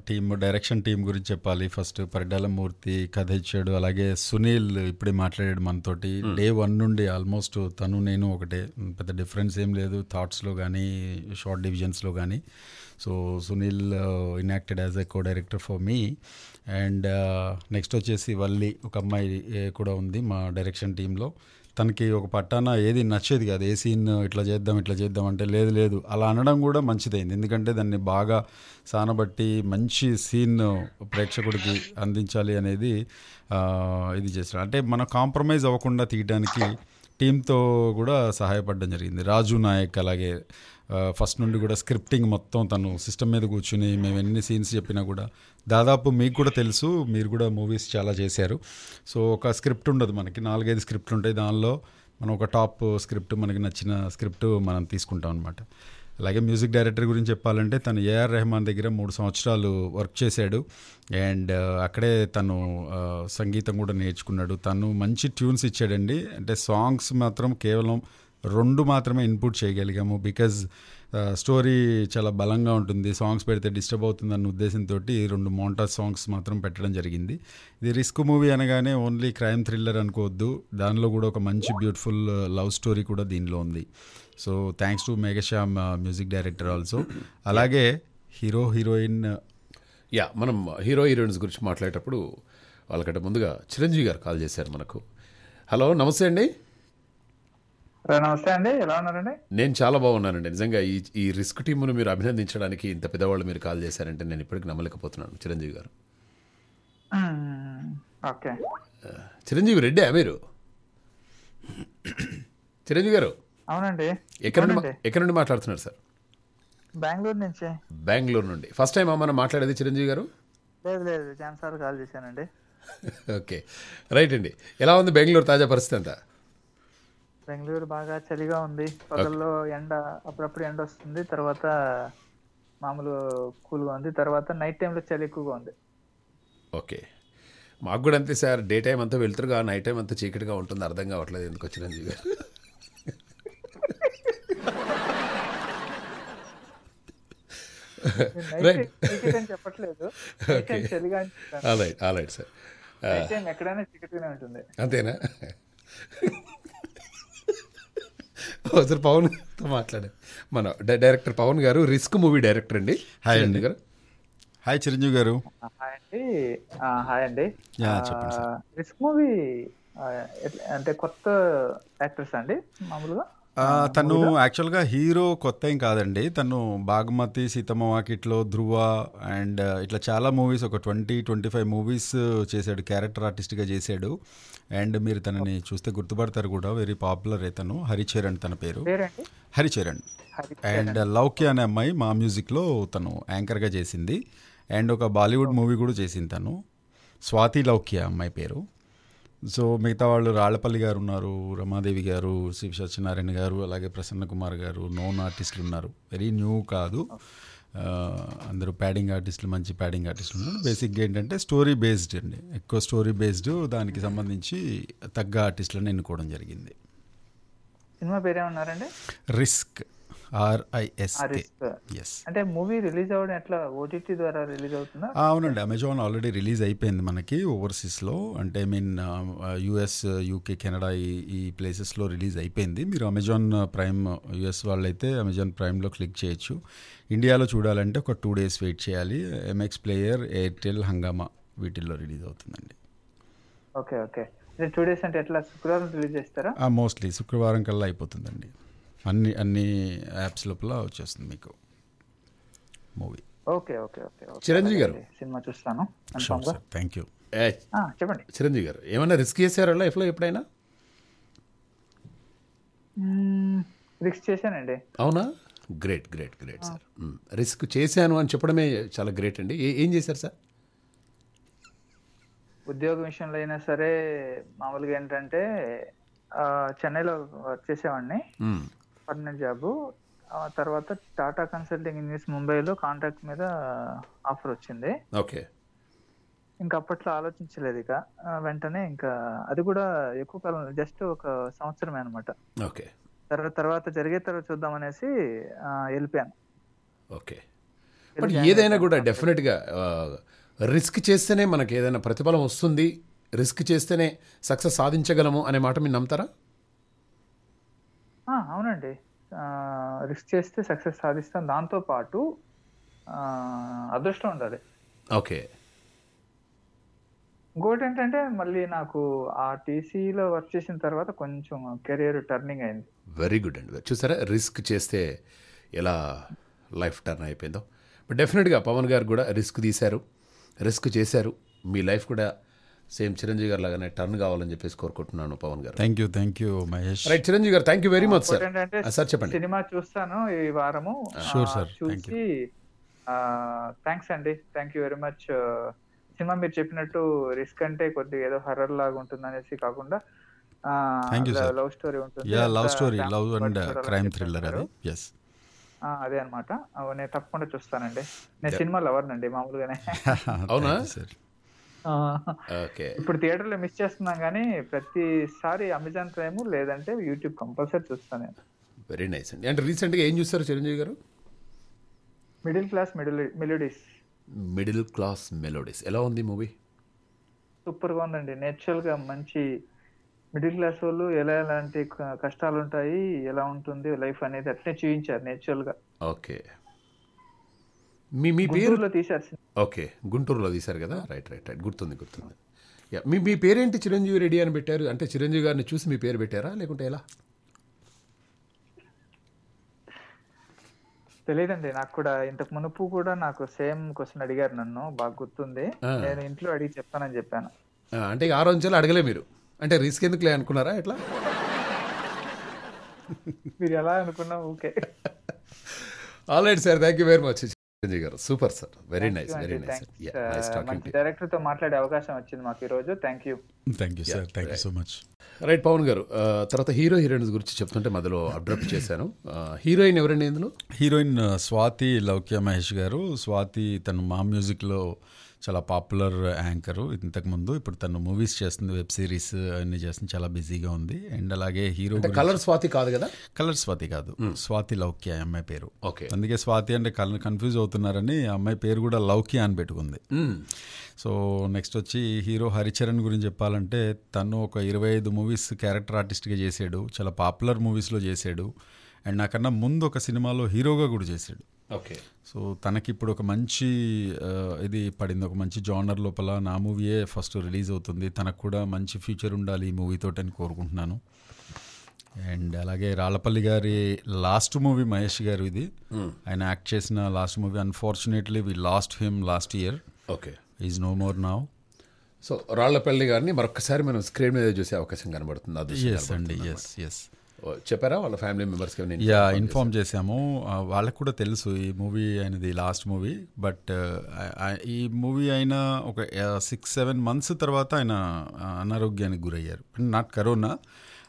టీం డైరెక్షన్ టీం గురించి చెప్పాలి ఫస్ట్ పరిడాల మూర్తి కథ ఇచ్చాడు అలాగే సునీల్ ఇప్పుడే మాట్లాడాడు మనతోటి డే hmm. వన్ నుండి ఆల్మోస్ట్ తను నేను ఒకటే పెద్ద డిఫరెన్స్ ఏం లేదు థాట్స్లో కానీ షార్ట్ డివిజన్స్లో కానీ so Sunil enacted as a co director for me and next వచ్చేసి వల్లి ఒక అమ్మాయి కూడా ఉంది మా డైరెక్షన్ టీంలో తనకి ఒక పట్టాన ఏది నచ్చేది కాదు ఏ సీన్ ఇట్లా చేద్దాం ఇట్లా చేద్దాం అంటే లేదు లేదు అలా అనడం కూడా మంచిదైంది ఎందుకంటే దాన్ని బాగా సానబట్టి మంచి సీన్ ప్రేక్షకుడికి అందించాలి అనేది ఇది చేశారు అంటే మన కాంప్రమైజ్ అవ్వకుండా తీయడానికి టీంతో కూడా సహాయపడడం జరిగింది రాజు నాయక్ అలాగే ఫస్ట్ నుండి కూడా స్క్రిప్టింగ్ మొత్తం తను సిస్టమ్ మీద కూర్చుని మేము ఎన్ని సీన్స్ చెప్పినా కూడా దాదాపు మీకు కూడా తెలుసు మీరు కూడా మూవీస్ చాలా చేశారు సో ఒక స్క్రిప్ట్ ఉండదు మనకి నాలుగైదు స్క్రిప్ట్లు ఉంటాయి దానిలో మనం ఒక టాప్ స్క్రిప్ట్ మనకి నచ్చిన స్క్రిప్ట్ మనం తీసుకుంటాం అనమాట అలాగే మ్యూజిక్ డైరెక్టర్ గురించి చెప్పాలంటే తను ఏఆర్ రెహమాన్ దగ్గర మూడు సంవత్సరాలు వర్క్ చేశాడు అండ్ అక్కడే తను సంగీతం కూడా నేర్చుకున్నాడు తను మంచి ట్యూన్స్ ఇచ్చాడండి అంటే సాంగ్స్ మాత్రం కేవలం రెండు మాత్రమే ఇన్పుట్ చేయగలిగాము బికాజ్ స్టోరీ చాలా బలంగా ఉంటుంది సాంగ్స్ పెడితే డిస్టర్బ్ అవుతుంది అన్న ఉద్దేశంతో రెండు మోంటా సాంగ్స్ మాత్రం పెట్టడం జరిగింది ఇది రిస్క్ మూవీ అనగానే ఓన్లీ క్రైమ్ థ్రిల్లర్ అనుకోవద్దు దానిలో కూడా ఒక మంచి బ్యూటిఫుల్ లవ్ స్టోరీ కూడా దీనిలో ఉంది so thanks to Meghashyam music director also అలాగే హీరో హీరోయిన్ యా మనం హీరో హీరోయిన్స్ గురించి మాట్లాడేటప్పుడు వాళ్ళకంటే ముందుగా చిరంజీవి గారు కాల్ చేశారు మనకు హలో నమస్తే అండి నమస్తే అండి ఎలా ఉన్నారండి నేను చాలా బాగున్నానండి నిజంగా ఈ ఈ రిస్క్ టీమును మీరు అభినందించడానికి ఇంత పెద్దవాళ్ళు మీరు కాల్ చేశారంటే నేను ఇప్పటికి నమ్మలేకపోతున్నాను చిరంజీవి గారు ఓకే చిరంజీవి రెడ్డి మీరు చిరంజీవి గారు అవునండి ఎక్కడ నుండి ఎక్కడ నుండి మాట్లాడుతున్నారు సార్ బెంగళూరు నుంచి బెంగళూరు నుండి ఫస్ట్ టైం మనం మాట్లాడేది చిరంజీవి గారు లేదు లేదు ఛాన్స్ కాల్ చేశానండి ఓకే రైట్ అండి ఎలా ఉంది బెంగళూరు తాజా పరిస్థితి అంతా బెంగళూరు బాగా చలిగా ఉంది పగల్లో ఎండ అప్పుడప్పుడు ఎండ వస్తుంది తర్వాత మామూలు కూల్గా ఉంది తర్వాత నైట్ టైంలో చలి ఎక్కువగా ఉంది ఓకే మాకు కూడా అంతే సార్ డే టైం అంతా వెళ్తురుగా నైట్ టైం అంతా చీకటిగా ఉంటుంది అర్థం కావట్లేదు ఎందుకు వచ్చిన చెప్పట్లేదు రైట్ సార్ uh, ఎక్కడైనా అంతేనా ఒకసారి పవన్తో మాట్లాడారు మన director Pavan garu risk movie director అండి హాయ్ అండి గారు హాయ్ చిరంజీవి గారు హాయ్ అండి హాయ్ అండి రిస్క్ మూవీ అంటే కొత్త యాక్టర్స్ అండి మామూలుగా తను యాక్చువల్గా హీరో కొత్త ఏం కాదండి తను బాగ్మతి సీతమ్మ వాకిట్లో ధ్రువ అండ్ ఇట్లా చాలా మూవీస్ ఒక ట్వంటీ ట్వంటీ ఫైవ్ మూవీస్ చేశాడు క్యారెక్టర్ ఆర్టిస్ట్గా చేశాడు అండ్ మీరు తనని చూస్తే గుర్తుపడతారు కూడా వెరీ పాపులర్ తను హరిచరణ్ తన పేరు హరిచరణ్ అండ్ లౌక్య అనే అమ్మాయి మా మ్యూజిక్లో తను యాంకర్గా చేసింది అండ్ ఒక బాలీవుడ్ మూవీ కూడా చేసింది తను స్వాతి లౌక్య అమ్మాయి పేరు సో మిగతా వాళ్ళు రాళ్ళపల్లి గారు ఉన్నారు రమాదేవి గారు శివ సత్యనారాయణ గారు అలాగే ప్రసన్న కుమార్ గారు నోన్ ఆర్టిస్టులు ఉన్నారు వెరీ న్యూ కాదు అందరూ ప్యాడింగ్ ఆర్టిస్టులు మంచి ప్యాడింగ్ ఆర్టిస్టులు ఉన్నారు బేసిక్గా ఏంటంటే స్టోరీ బేస్డ్ అండి ఎక్కువ స్టోరీ బేస్డ్ దానికి సంబంధించి తగ్గ ఆర్టిస్టులను ఎన్నుకోవడం జరిగింది సినిమా పేరేమన్నారండి రిస్క్ అంటే మూవీ రిలీజ్ అవ్వడం ఎట్లా ఓటీటీ ద్వారా రిలీజ్ అవుతుందా అవునండి అమెజాన్ ఆల్రెడీ రిలీజ్ అయిపోయింది మనకి ఓవర్సీస్లో అంటే I mean US UK Canada ఈ ఈ ప్లేసెస్లో రిలీజ్ అయిపోయింది మీరు అమెజాన్ ప్రైమ్ యూఎస్ అయితే అమెజాన్ ప్రైమ్లో క్లిక్ చేయొచ్చు ఇండియాలో చూడాలంటే ఒక టూ డేస్ వెయిట్ చేయాలి ఎంఎక్స్ ప్లేయర్ ఎయిర్టెల్ హంగామా వీటిల్లో రిలీజ్ అవుతుందండి ఓకే ఓకే టూ డేస్ అంటే ఎట్లా శుక్రవారం రిలీజ్ చేస్తారా మోస్ట్లీ శుక్రవారం కల్లా అయిపోతుందండి అన్ని అన్ని యాప్స్ లోపల వచ్చేస్తుంది మీకు movie okay okay okay Chiranjeevi garu cinema చూస్తాను థ్యాంక్ యూ చెప్పండి చిరంజీవి గారు ఏమైనా రిస్క్ చేశారా లైఫ్లో ఎప్పుడైనా రిస్క్ చేశానండి అవునా great great great sir risk చేశాను అని చెప్పడమే చాలా గ్రేట్ అండి ఏం చేశారు సార్ ఉద్యోగ విషయంలో అయినా సరే మామూలుగా ఏంటంటే చెన్నైలో వర్క్ చేసేవాడిని పర్మనెంట్ జాబ్ తర్వాత టాటా కన్సల్టింగ్ ఇంజనీర్స్ ముంబైలో కాంట్రాక్ట్ మీద ఆఫర్ వచ్చింది ఓకే ఇంకా అప్పట్లో ఆలోచించలేదు ఇక వెంటనే ఇంకా అది కూడా ఎక్కువ కాలం జస్ట్ ఒక సంవత్సరమే అనమాట ఓకే తర్వాత తర్వాత జరిగే తర్వాత చూద్దాం అనేసి వెళ్ళిపోయాను ఓకే బట్ ఏదైనా కూడా డెఫినెట్గా రిస్క్ చేస్తేనే మనకి ఏదైనా ప్రతిఫలం వస్తుంది రిస్క్ చేస్తేనే సక్సెస్ సాధించగలము అనే మాట మీరు నమ్ముతారా అవునండి రిస్క్ చేస్తే సక్సెస్ సాధిస్తాం దాంతో పాటు అదృష్టం ఉండాలి ఓకే ఇంకోటి ఏంటంటే మళ్ళీ నాకు ఆ టీసీలో వర్క్ చేసిన తర్వాత కొంచెం కెరియర్ టర్నింగ్ అయింది వెరీ గుడ్ అండి చూసారా రిస్క్ చేస్తే ఎలా లైఫ్ టర్న్ అయిపోయిందో బట్ డెఫినెట్గా పవన్ గారు కూడా రిస్క్ తీశారు రిస్క్ చేశారు మీ లైఫ్ కూడా సేమ్ చిరంజీవి గారు లాగానే టర్న్ కావాలని చెప్పేసి కోరుకుంటున్నాను Pavan garu thank you thank you Mahesh right Chiranjeevi garu thank you very much sir sir చెప్పండి సినిమా చూస్తాను ఈ వారము షూర్ సార్ యూ థ్యాంక్స్ అండి thank you very much cinema మీరు చెప్పినట్టు రిస్క్ అంటే కొద్దిగా ఏదో హర్రర్ లాగా ఉంటుంది అనేసి కాకుండా లవ్ స్టోరీ ఉంటుంది yeah love story love and crime thriller అది yes అదే అనమాట నేను తప్పకుండా చూస్తానండి నేను సినిమా లవర్ అండి మామూలుగానే అవునా సరే ఇప్పుడు థియేటర్లో మిస్ చేస్తున్నాం కానీ ప్రతిసారి అమెజాన్ ప్రైమ్ లేదంటే యూట్యూబ్ కంపల్సరీ చూస్తాను నేను వెరీ నైస్ అండి అంటే రీసెంట్గా ఏం చూస్తారు Chiranjeevi garu middle class middle melodies middle class melodies ఎలా ఉంది మూవీ సూపర్గా ఉందండి నేచురల్గా మంచి మిడిల్ క్లాస్ వాళ్ళు ఎలా ఎలాంటి కష్టాలు ఉంటాయి ఎలా ఉంటుంది లైఫ్ అనేది అట్లే చూపించారు నేచురల్గా ఓకే మీ మీ పేరులో తీశారు ఓకే గుంటూరులో తీశారు కదా రైట్ రైట్ రైట్ గుర్తుంది గుర్తుంది మీ మీ పేరేంటి చిరంజీవి రెడ్డి అని పెట్టారు అంటే చిరంజీవి గారిని చూసి మీ పేరు పెట్టారా లేకుంటే ఎలా తెలియదండి నాకు కూడా ఇంతకు మునుపు కూడా నాకు సేమ్ క్వశ్చన్ అడిగారు నన్ను బాగా గుర్తుంది నేను ఇంట్లో అడిగి చెప్తానని చెప్పాను అంటే ఆ రోజులు అడగలే మీరు అంటే రిస్క్ ఎందుకు లే అనుకున్నారా ఎట్లా మీరు ఎలా అనుకున్నా okay all right sir thank you very much Sanjay garu super sir very nice very nice మంచి డైరెక్టర్ తో మాట్లాడే అవకాశం వచ్చింది మాకు ఈ రోజు thank you thank you sir thank so much right Pawan garu uh, తర్వాత హీరో హీరోయిన్స్ గురించి చెప్తుంటే మధ్యలో అబ్రప్ట్ చేశాను uh, హీరోయిన్ ఎవరండి ఇందులో హీరోయిన్ uh, స్వాతి లౌక్య మహేష్ గారు స్వాతి తను మా మ్యూజిక్ లో చాలా పాపులర్ యాంకరు ఇంతకుముందు ఇప్పుడు తను మూవీస్ చేస్తుంది వెబ్ సిరీస్ అన్ని చేస్తుంది చాలా బిజీగా ఉంది అండ్ అలాగే హీరో కలర్ స్వాతి కాదు కదా కలర్ స్వాతి కాదు hmm. స్వాతి లౌక్య అమ్మాయి పేరు ఓకే అందుకే స్వాతి అంటే కలర్ కన్ఫ్యూజ్ అవుతున్నారని అమ్మాయి పేరు కూడా లౌక్య అని పెట్టుకుంది సో hmm. నెక్స్ట్ వచ్చి హీరో హరిచరణ్ గురించి చెప్పాలంటే తను ఒక ఇరవై ఐదు మూవీస్ క్యారెక్టర్ ఆర్టిస్ట్గా చేశాడు చాలా పాపులర్ మూవీస్లో చేశాడు అండ్ నాకన్నా ముందు ఒక సినిమాలో హీరోగా కూడా చేశాడు ఓకే సో తనకి ఇప్పుడు ఒక మంచి ఇది పడింది ఒక మంచి జానర్ లోపల నా మూవీయే ఫస్ట్ రిలీజ్ అవుతుంది తనకు కూడా మంచి ఫ్యూచర్ ఉండాలి ఈ మూవీతో అని కోరుకుంటున్నాను అండ్ అలాగే రాళ్ళపల్లి గారి లాస్ట్ మూవీ మహేష్ గారు ఇది hmm. ఆయన యాక్ట్ చేసిన last movie unfortunately we lost him last year okay is no more now so Rallapalli గారిని మరొకసారి మనం స్క్రీన్ మీద చూసే అవకాశం కనబడుతుంది అది ఎస్ అండి ఎస్ ఎస్ చెప్పారా వాళ్ళ ఫ్యామిలీ మెంబర్స్ యా ఇన్ఫామ్ చేశాము వాళ్ళకు కూడా తెలుసు ఈ మూవీ అయినది లాస్ట్ మూవీ బట్ uh, ఈ మూవీ అయిన ఒక సిక్స్ సెవెన్ మంత్స్ తర్వాత ఆయన అనారోగ్యానికి గురయ్యారు నాట్ కరోనా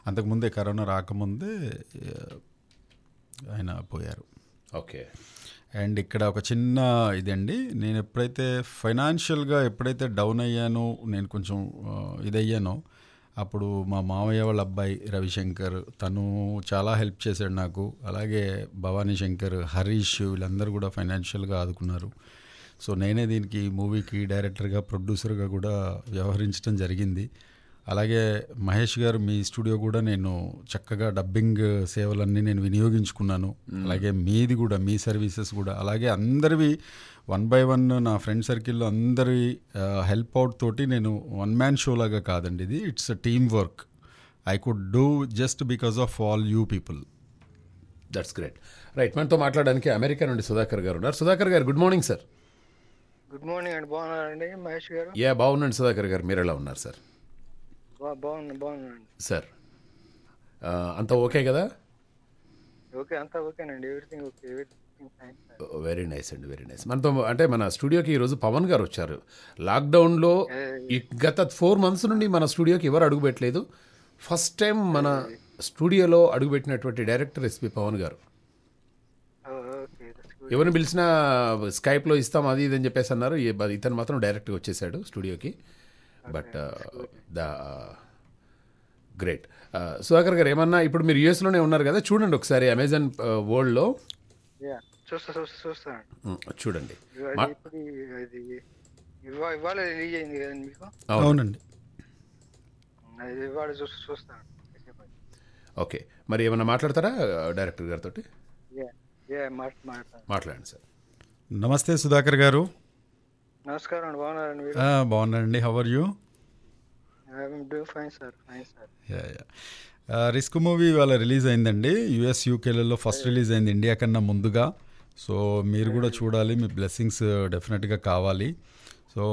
అంతకుముందే కరోనా రాకముందే ఆయన పోయారు ఓకే అండ్ ఇక్కడ ఒక చిన్న ఇదండి నేను ఎప్పుడైతే ఫైనాన్షియల్గా ఎప్పుడైతే డౌన్ అయ్యానో నేను కొంచెం ఇదయ్యానో అప్పుడు మా మామయ్య వాళ్ళ అబ్బాయి రవిశంకర్ తను చాలా హెల్ప్ చేశాడు నాకు అలాగే భవానీ శంకర్ హరీష్ వీళ్ళందరూ కూడా ఫైనాన్షియల్గా ఆదుకున్నారు సో నేనే దీనికి మూవీకి డైరెక్టర్గా ప్రొడ్యూసర్గా కూడా వ్యవహరించడం జరిగింది అలాగే మహేష్ గారు మీ స్టూడియో కూడా నేను చక్కగా డబ్బింగ్ సేవలన్నీ నేను వినియోగించుకున్నాను అలాగే మీది కూడా మీ సర్వీసెస్ కూడా అలాగే అందరివి వన్ బై వన్ నా ఫ్రెండ్ సర్కిల్లో అందరి హెల్ప్ అవుట్ తోటి నేను వన్ మ్యాన్ షో లాగా కాదండి ఇది it's a team work I could do just because of all you people that's great right మనతో మాట్లాడడానికి అమెరికా నుండి సుధాకర్ గారు ఉన్నారు Sudhakar garu good morning sir good morning అండి బాగున్నారండి మహేష్ గారు ఏ బాగున్నాను సుధాకర్ గారు మీరు ఎలా ఉన్నారు సార్ సార్ అంతా ఓకే కదా ఓకే అంతా ఓకేనండి ఎవ్రీథింగ్ ఓకే వెరీ నైస్ అండి వెరీ నైస్ మనతో అంటే మన స్టూడియోకి ఈరోజు పవన్ గారు వచ్చారు లాక్డౌన్లో గత ఫోర్ మంత్స్ నుండి మన స్టూడియోకి ఎవరు అడుగుపెట్టలేదు ఫస్ట్ టైం మన స్టూడియోలో అడుగుపెట్టినటువంటి డైరెక్టర్ ఎస్పి పవన్ గారు ఎవరిని పిలిచినా స్కైప్లో ఇస్తాం అది ఇది అని చెప్పేసి అన్నారు ఇతను మాత్రం డైరెక్ట్గా వచ్చేసాడు స్టూడియోకి but uh, the great uh, uh, Sudhakar garu ఏమన్నా ఇప్పుడు మీరు యుఎస్లోనే ఉన్నారు కదా చూడండి ఒకసారి అమెజాన్ వరల్డ్లో mm, చూడండి మీకు అవునండి ఓకే మరి ఏమైనా మాట్లాడతారా డైరెక్టర్ గారితో మాట్లాడండి సార్ నమస్తే సుధాకర్ గారు నమస్కారం బాగున్నారండి బాగున్నారండి how you fine sir risk movie ఇవాళ రిలీజ్ అయిందండి యుఎస్ యూకేలలో ఫస్ట్ రిలీజ్ అయింది ఇండియా కన్నా ముందుగా సో మీరు కూడా చూడాలి మీ బ్లెస్సింగ్స్ డెఫినెట్గా uh, కావాలి సో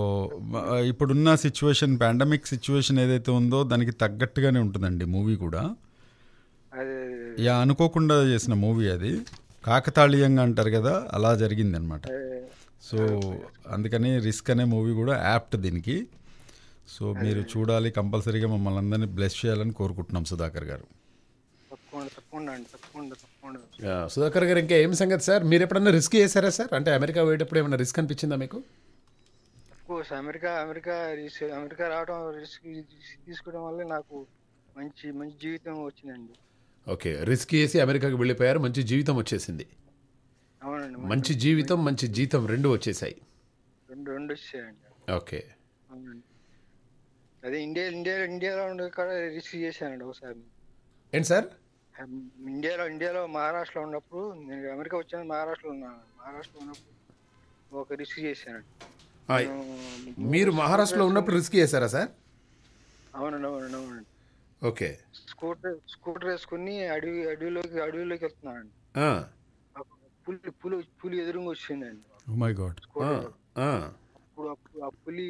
ఇప్పుడున్న సిచ్యువేషన్ పాండమిక్ సిచ్యువేషన్ ఏదైతే ఉందో దానికి తగ్గట్టుగానే ఉంటుందండి మూవీ కూడా యా అనుకోకుండా చేసిన మూవీ అది కాకతాళీయంగా అంటారు కదా అలా జరిగింది అనమాట సో అందుకని రిస్క్ అనే మూవీ కూడా యాప్ట్ దీనికి సో మీరు చూడాలి కంపల్సరీగా మమ్మల్ని అందరినీ బ్లెస్ చేయాలని కోరుకుంటున్నాం సుధాకర్ గారు సుధాకర్ గారు ఇంకా ఏం సంగతి సార్ మీరు ఎప్పుడన్నా రిస్క్ చేశారా సార్ అంటే అమెరికా పోయేటప్పుడు ఏమైనా రిస్క్ అనిపించిందా మీకు అమెరికా అమెరికా అమెరికా రావడం రిస్క్ తీసుకోవడం వల్ల నాకు మంచి మంచి జీవితం వచ్చిందండి ఓకే రిస్క్ చేసి అమెరికాకి వెళ్ళిపోయారు మంచి జీవితం వచ్చేసింది అవునండి మంచి జీవితం మంచి జీతం రెండు వచ్చేసాయి రెండు రెండు వచ్చాయండి ఓకే అవునండి అదే ఇండియా ఇండియా ఇండియాలో ఉండే కాడ రిసీవ్ చేశానండి ఒకసారి ఏంటి సార్ ఇండియాలో ఇండియాలో మహారాష్ట్రలో ఉన్నప్పుడు నేను అమెరికా వచ్చాను మహారాష్ట్రలో ఉన్నాను మహారాష్ట్రలో ఉన్నప్పుడు ఒక రిసీవ్ చేశానండి మీరు మహారాష్ట్రలో ఉన్నప్పుడు రిస్క్ చేశారా సార్ అవునండి అవునండి అవునండి ఓకే స్కూటర్ స్కూటర్ వేసుకుని అడవి అడవిలోకి అడవిలోకి వెళ్తున్నానండి పులి పులి పులి ఎదురుగా వచ్చిందండి మై గాడ్ అప్పుడు అప్పుడు ఆ పులి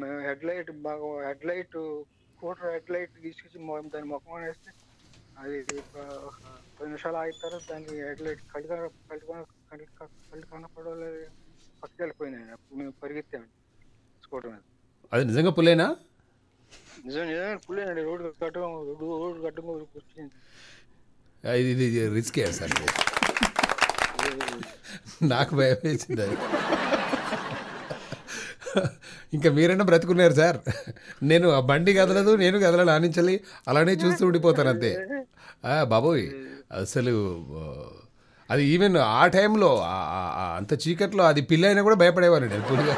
మేము హెడ్ లైట్ బాగా head light scooter head light తీసుకొచ్చి దాని ముఖం వేస్తే అది పది నిమిషాలు ఆగిన తర్వాత దాన్ని హెడ్ లైట్ కళ్ళు కళ్ళు కళ్ళు కనపడలేదు పక్కకి వెళ్ళిపోయిందండి అప్పుడు మేము పరిగెత్తాము స్కూటర్ మీద అది నిజంగా పులేనా నిజం నిజంగా పులేనండి రోడ్డు కట్టడం రోడ్డు కట్టడం కూర్చుంది ఇది రిస్కే సార్ నాకు భయం వేసింది ఇంకా మీరైనా బ్రతుకున్నారు సార్ నేను ఆ బండి కదలదు నేను కదలడం ఆనించాలి అలానే చూస్తూ ఉండిపోతాను అంతే బాబోయ్ అసలు అది ఈవెన్ ఆ టైంలో అంత చీకట్లో అది పిల్ల అయినా కూడా భయపడేవారండి పూర్తిగా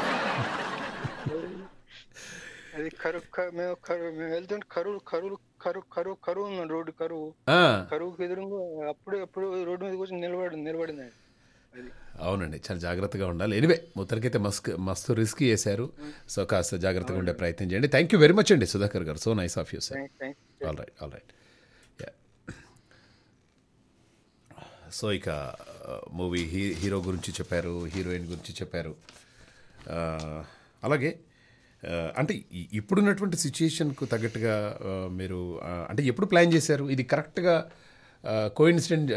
అది కరువు మేము కరువు మేము వెళ్తుంటే కరువు కరువు కరువు కరువు కరువు రోడ్డు కరువు కరువుకి ఎదురుగా అప్పుడే అప్పుడు రోడ్డు మీద కూర్చొని నిలబడి నిలబడింది అవునండి చాలా జాగ్రత్తగా ఉండాలి ఎనివే మొత్తానికైతే మస్క్ మస్తు రిస్క్ చేశారు సో కాస్త జాగ్రత్తగా ఉండే ప్రయత్నం చేయండి థ్యాంక్ యూ వెరీ మచ్ అండి Sudhakar garu so nice of you sir all right all right so ఇక మూవీ uh, హీ హీరో గురించి చెప్పారు హీరోయిన్ గురించి చెప్పారు uh, అలాగే uh, అంటే ఇప్పుడున్నటువంటి సిచ్యుయేషన్కు తగ్గట్టుగా మీరు అంటే ఎప్పుడు ప్లాన్ చేశారు ఇది కరెక్ట్గా కోయిన్సిడెంట్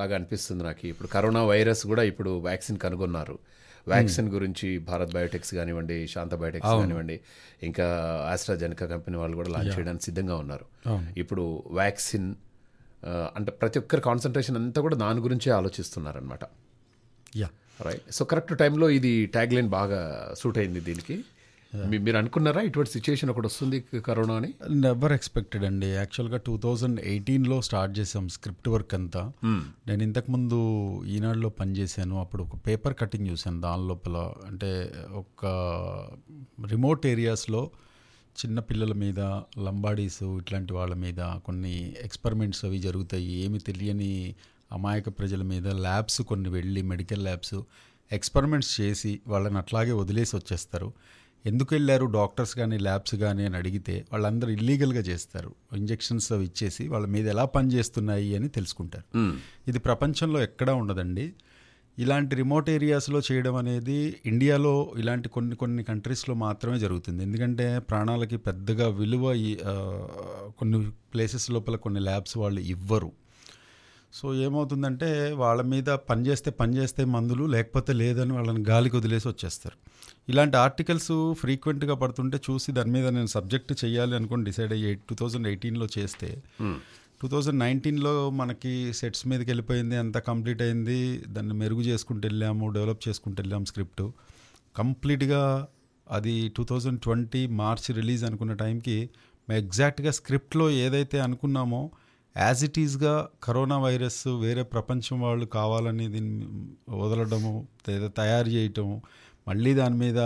లాగా అనిపిస్తుంది నాకు ఇప్పుడు కరోనా వైరస్ కూడా ఇప్పుడు వ్యాక్సిన్ కనుగొన్నారు వ్యాక్సిన్ గురించి భారత్ బయోటెక్స్ కానివ్వండి శాంత బయోటెక్స్ కానివ్వండి ఇంకా ఆస్ట్రాజెనికా కంపెనీ వాళ్ళు కూడా లాంచ్ చేయడానికి సిద్ధంగా ఉన్నారు ఇప్పుడు వ్యాక్సిన్ అంటే ప్రతి ఒక్కరి కాన్సన్ట్రేషన్ అంతా కూడా దాని గురించే ఆలోచిస్తున్నారనమాట యా రైట్ సో కరెక్ట్ టైంలో ఇది ట్యాగ్ లైన్ బాగా సూట్ అయింది దీనికి మీరు అనుకున్నారా ఇటువంటి సిచ్యువేషన్ ఒకటి వస్తుంది కరోనా అని నెవర్ ఎక్స్పెక్టెడ్ అండి యాక్చువల్గా టూ థౌజండ్ ఎయిటీన్లో స్టార్ట్ చేసాం స్క్రిప్ట్ వర్క్ అంతా hmm. నేను ఇంతకుముందు ఈనాడులో పనిచేశాను అప్పుడు ఒక పేపర్ కటింగ్ చూశాను దాని లోపల అంటే ఒక రిమోట్ ఏరియాస్లో చిన్న పిల్లల మీద లంబాడీస్ ఇట్లాంటి వాళ్ళ మీద కొన్ని ఎక్స్పెరిమెంట్స్ అవి జరుగుతాయి ఏమి తెలియని అమాయక ప్రజల మీద ల్యాబ్స్ కొన్ని వెళ్ళి మెడికల్ ల్యాబ్స్ ఎక్స్పెరిమెంట్స్ చేసి వాళ్ళని అట్లాగే వదిలేసి వచ్చేస్తారు ఎందుకు వెళ్ళారు డాక్టర్స్ కానీ ల్యాబ్స్ కానీ అని అడిగితే వాళ్ళందరూ ఇల్లీగల్గా చేస్తారు ఇంజెక్షన్స్ అవి ఇచ్చేసి వాళ్ళ మీద ఎలా పనిచేస్తున్నాయి అని తెలుసుకుంటారు ఇది ప్రపంచంలో ఎక్కడా ఉండదండి ఇలాంటి రిమోట్ ఏరియాస్లో చేయడం అనేది ఇండియాలో ఇలాంటి కొన్ని కొన్ని కంట్రీస్లో మాత్రమే జరుగుతుంది ఎందుకంటే ప్రాణాలకి పెద్దగా విలువ కొన్ని ప్లేసెస్ లోపల కొన్ని ల్యాబ్స్ వాళ్ళు ఇవ్వరు సో ఏమవుతుందంటే వాళ్ళ మీద పనిచేస్తే పనిచేస్తే మందులు లేకపోతే లేదని వాళ్ళని గాలికి వదిలేసి వచ్చేస్తారు ఇలాంటి ఆర్టికల్స్ ఫ్రీక్వెంట్గా పడుతుంటే చూసి దాని మీద నేను సబ్జెక్ట్ చేయాలి అనుకుని డిసైడ్ అయ్యి టూ థౌజండ్ ఎయిటీన్లో చేస్తే hmm. టూ థౌజండ్ నైన్టీన్లో మనకి సెట్స్ మీదకి వెళ్ళిపోయింది అంతా కంప్లీట్ అయింది దాన్ని మెరుగు చేసుకుంటూ వెళ్ళాము డెవలప్ చేసుకుంటూ వెళ్ళాము స్క్రిప్ట్ కంప్లీట్గా అది two thousand twenty March release అనుకున్న టైంకి మేము ఎగ్జాక్ట్గా స్క్రిప్ట్లో ఏదైతే అనుకున్నామో యాజ్ ఇట్ ఈజ్గా కరోనా వైరస్ వేరే ప్రపంచం వాళ్ళు కావాలని దీన్ని వదలడము తయారు చేయటము మళ్ళీ దాని మీద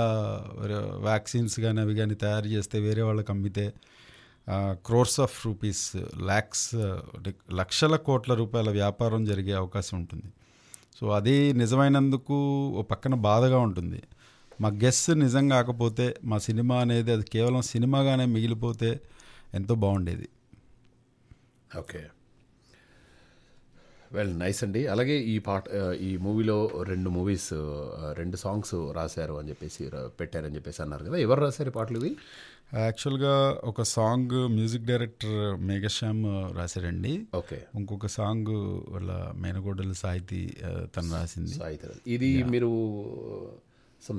వ్యాక్సిన్స్ కానీ అవి కానీ తయారు చేస్తే వేరే వాళ్ళకి అమ్మితే క్రోర్స్ ఆఫ్ రూపీస్ ల్యాక్స్ లక్షల కోట్ల రూపాయల వ్యాపారం జరిగే అవకాశం ఉంటుంది సో అది నిజమైనందుకు ఓ పక్కన బాధగా ఉంటుంది మా గెస్ నిజం కాకపోతే మా సినిమా అనేది అది కేవలం సినిమాగానే మిగిలిపోతే ఎంతో బాగుండేది ఓకే వెల్ నైస్ అండి అలాగే ఈ పాట ఈ మూవీలో రెండు మూవీస్ రెండు సాంగ్స్ రాశారు అని చెప్పేసి పెట్టారని చెప్పేసి అన్నారు కదా ఎవరు రాశారు పాటలు ఇవి యాక్చువల్గా ఒక సాంగ్ మ్యూజిక్ డైరెక్టర్ మేఘశ్యామ్ రాశారండి ఓకే ఇంకొక సాంగ్ వాళ్ళ మేనగోడల సాహితీ తను రాసింది సాహితీ ఇది మీరు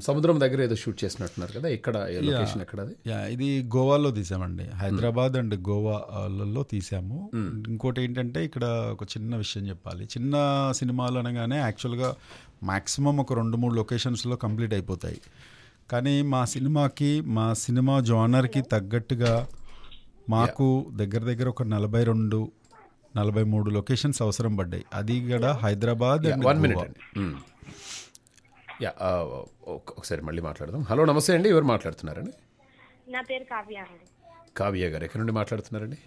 సముద్రం దగ్గర ఏదో షూట్ చేసినట్టున్నారు కదా ఇక్కడ లొకేషన్ ఎక్కడ ఇది గోవాలో తీసామండి హైదరాబాద్ అండ్ గోవాలలో తీసాము hmm. ఇంకోటి ఏంటంటే ఇక్కడ ఒక చిన్న విషయం చెప్పాలి చిన్న సినిమాలు అనగానే యాక్చువల్గా మ్యాక్సిమం ఒక రెండు మూడు లొకేషన్స్లో కంప్లీట్ అయిపోతాయి కానీ మా సినిమాకి మా సినిమా జోనర్కి తగ్గట్టుగా మాకు దగ్గర దగ్గర ఒక నలభై రెండు నలభై మూడు లొకేషన్స్ అవసరం పడ్డాయి అది కూడా హైదరాబాద్ వన్ మినిట్ యా ఒకసారి మళ్ళీ మాట్లాడదాం హలో నమస్తే అండి ఎవరు మాట్లాడుతున్నారండి నా పేరు కావ్య కావ్య గారు ఎక్కడి నుండి మాట్లాడుతున్నారండి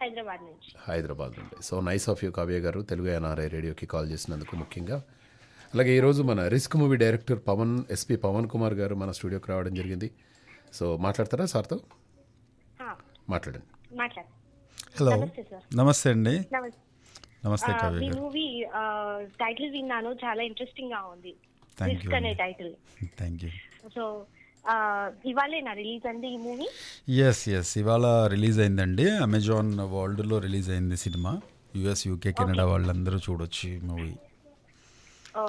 హైదరాబాద్ నుంచి హైదరాబాద్ నుండి so nice of you Kavya garu Telugu NRI రేడియోకి call చేసినందుకు ముఖ్యంగా అలాగే ఈరోజు మన risk movie director Pavan SP Pawan Kumar garu మన స్టూడియోకి రావడం జరిగింది సో మాట్లాడతారా సార్తో మాట్లాడండి హలో నమస్తే అండి నమస్తే మూవీ టైటిల్ విన్నాను చాలా ఇంట్రెస్టింగ్ గా ఉంది thank you release yes yes ఇవాళ రిలీజ్ అయిందండి అమెజాన్ వరల్డ్లో రిలీజ్ అయింది సినిమా యుఎస్ యూకే కెనడా వాళ్ళందరూ చూడొచ్చు మూవీ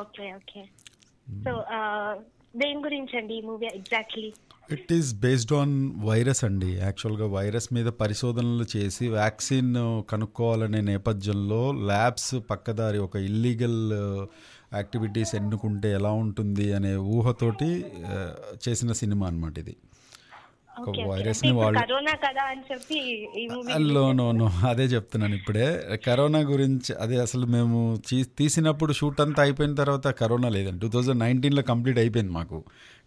ఓకే ఈ movie it is based on virus అండి యాక్చువల్గా వైరస్ మీద పరిశోధనలు చేసి వ్యాక్సిన్ కనుక్కోవాలనే నేపథ్యంలో ల్యాబ్స్ పక్కదారి ఒక ఇల్లీగల్ యాక్టివిటీస్ ఎన్నుకుంటే ఎలా ఉంటుంది అనే ఊహతోటి చేసిన సినిమా అనమాట ఇది వైరస్ ని వాళ్ళు నో నో అదే చెప్తున్నాను ఇప్పుడే కరోనా గురించి అదే అసలు మేము తీసినప్పుడు షూట్ అంతా అయిపోయిన తర్వాత కరోనా లేదండి టూ థౌజండ్ నైన్టీన్లో కంప్లీట్ అయిపోయింది మాకు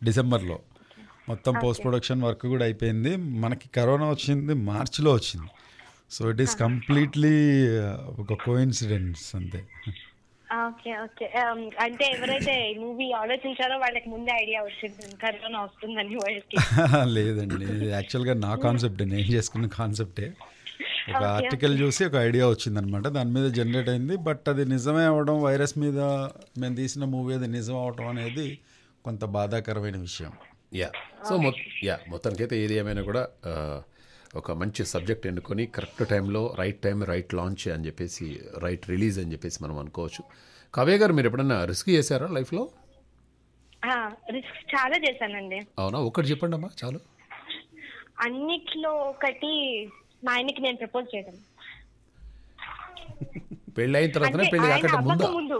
డిసెంబర్లో మొత్తం పోస్ట్ ప్రొడక్షన్ వర్క్ కూడా అయిపోయింది మనకి కరోనా వచ్చింది మార్చిలో వచ్చింది సో ఇట్ ఈస్ కంప్లీట్లీ ఒక కోఇన్సిడెన్స్ అంతే ఓకే ఓకే అంటే ఎవరైతే మూవీ ఆలోచించారో వాళ్ళకి ముందే ఐడియా వచ్చింది కరోనా వస్తుందని వాళ్ళకి లేదండి యాక్చువల్గా నా కాన్సెప్ట్ నేను చేసుకున్న కాన్సెప్టే ఒక ఆర్టికల్ చూసి ఒక ఐడియా వచ్చిందనమాట దాని మీద జనరేట్ అయింది బట్ అది నిజమే అవ్వడం వైరస్ మీద మేము తీసిన మూవీ అది నిజం అవడం అనేది కొంత బాధాకరమైన విషయం యా సో మొత్తం యా మొత్తానికైతే ఏది ఏమైనా కూడా ఒక మంచి సబ్జెక్ట్ ఎన్నుకొని కరెక్ట్ టైంలో రైట్ టైం రైట్ లాంచ్ అని చెప్పేసి రైట్ రిలీజ్ అని చెప్పేసి మనం అనుకోవచ్చు కావ్య గారు మీరు ఎప్పుడన్నా రిస్క్ చేశారా లైఫ్లో రిస్క్ చాలా చేశానండి అవునా ఒకటి చెప్పండి అమ్మా చాలు అన్నిట్లో ఒకటి మా ఆయనకి నేను ప్రపోజ్ చేయడం పెళ్ళి అయిన తర్వాతనే పెళ్లి కాకుండా ముందు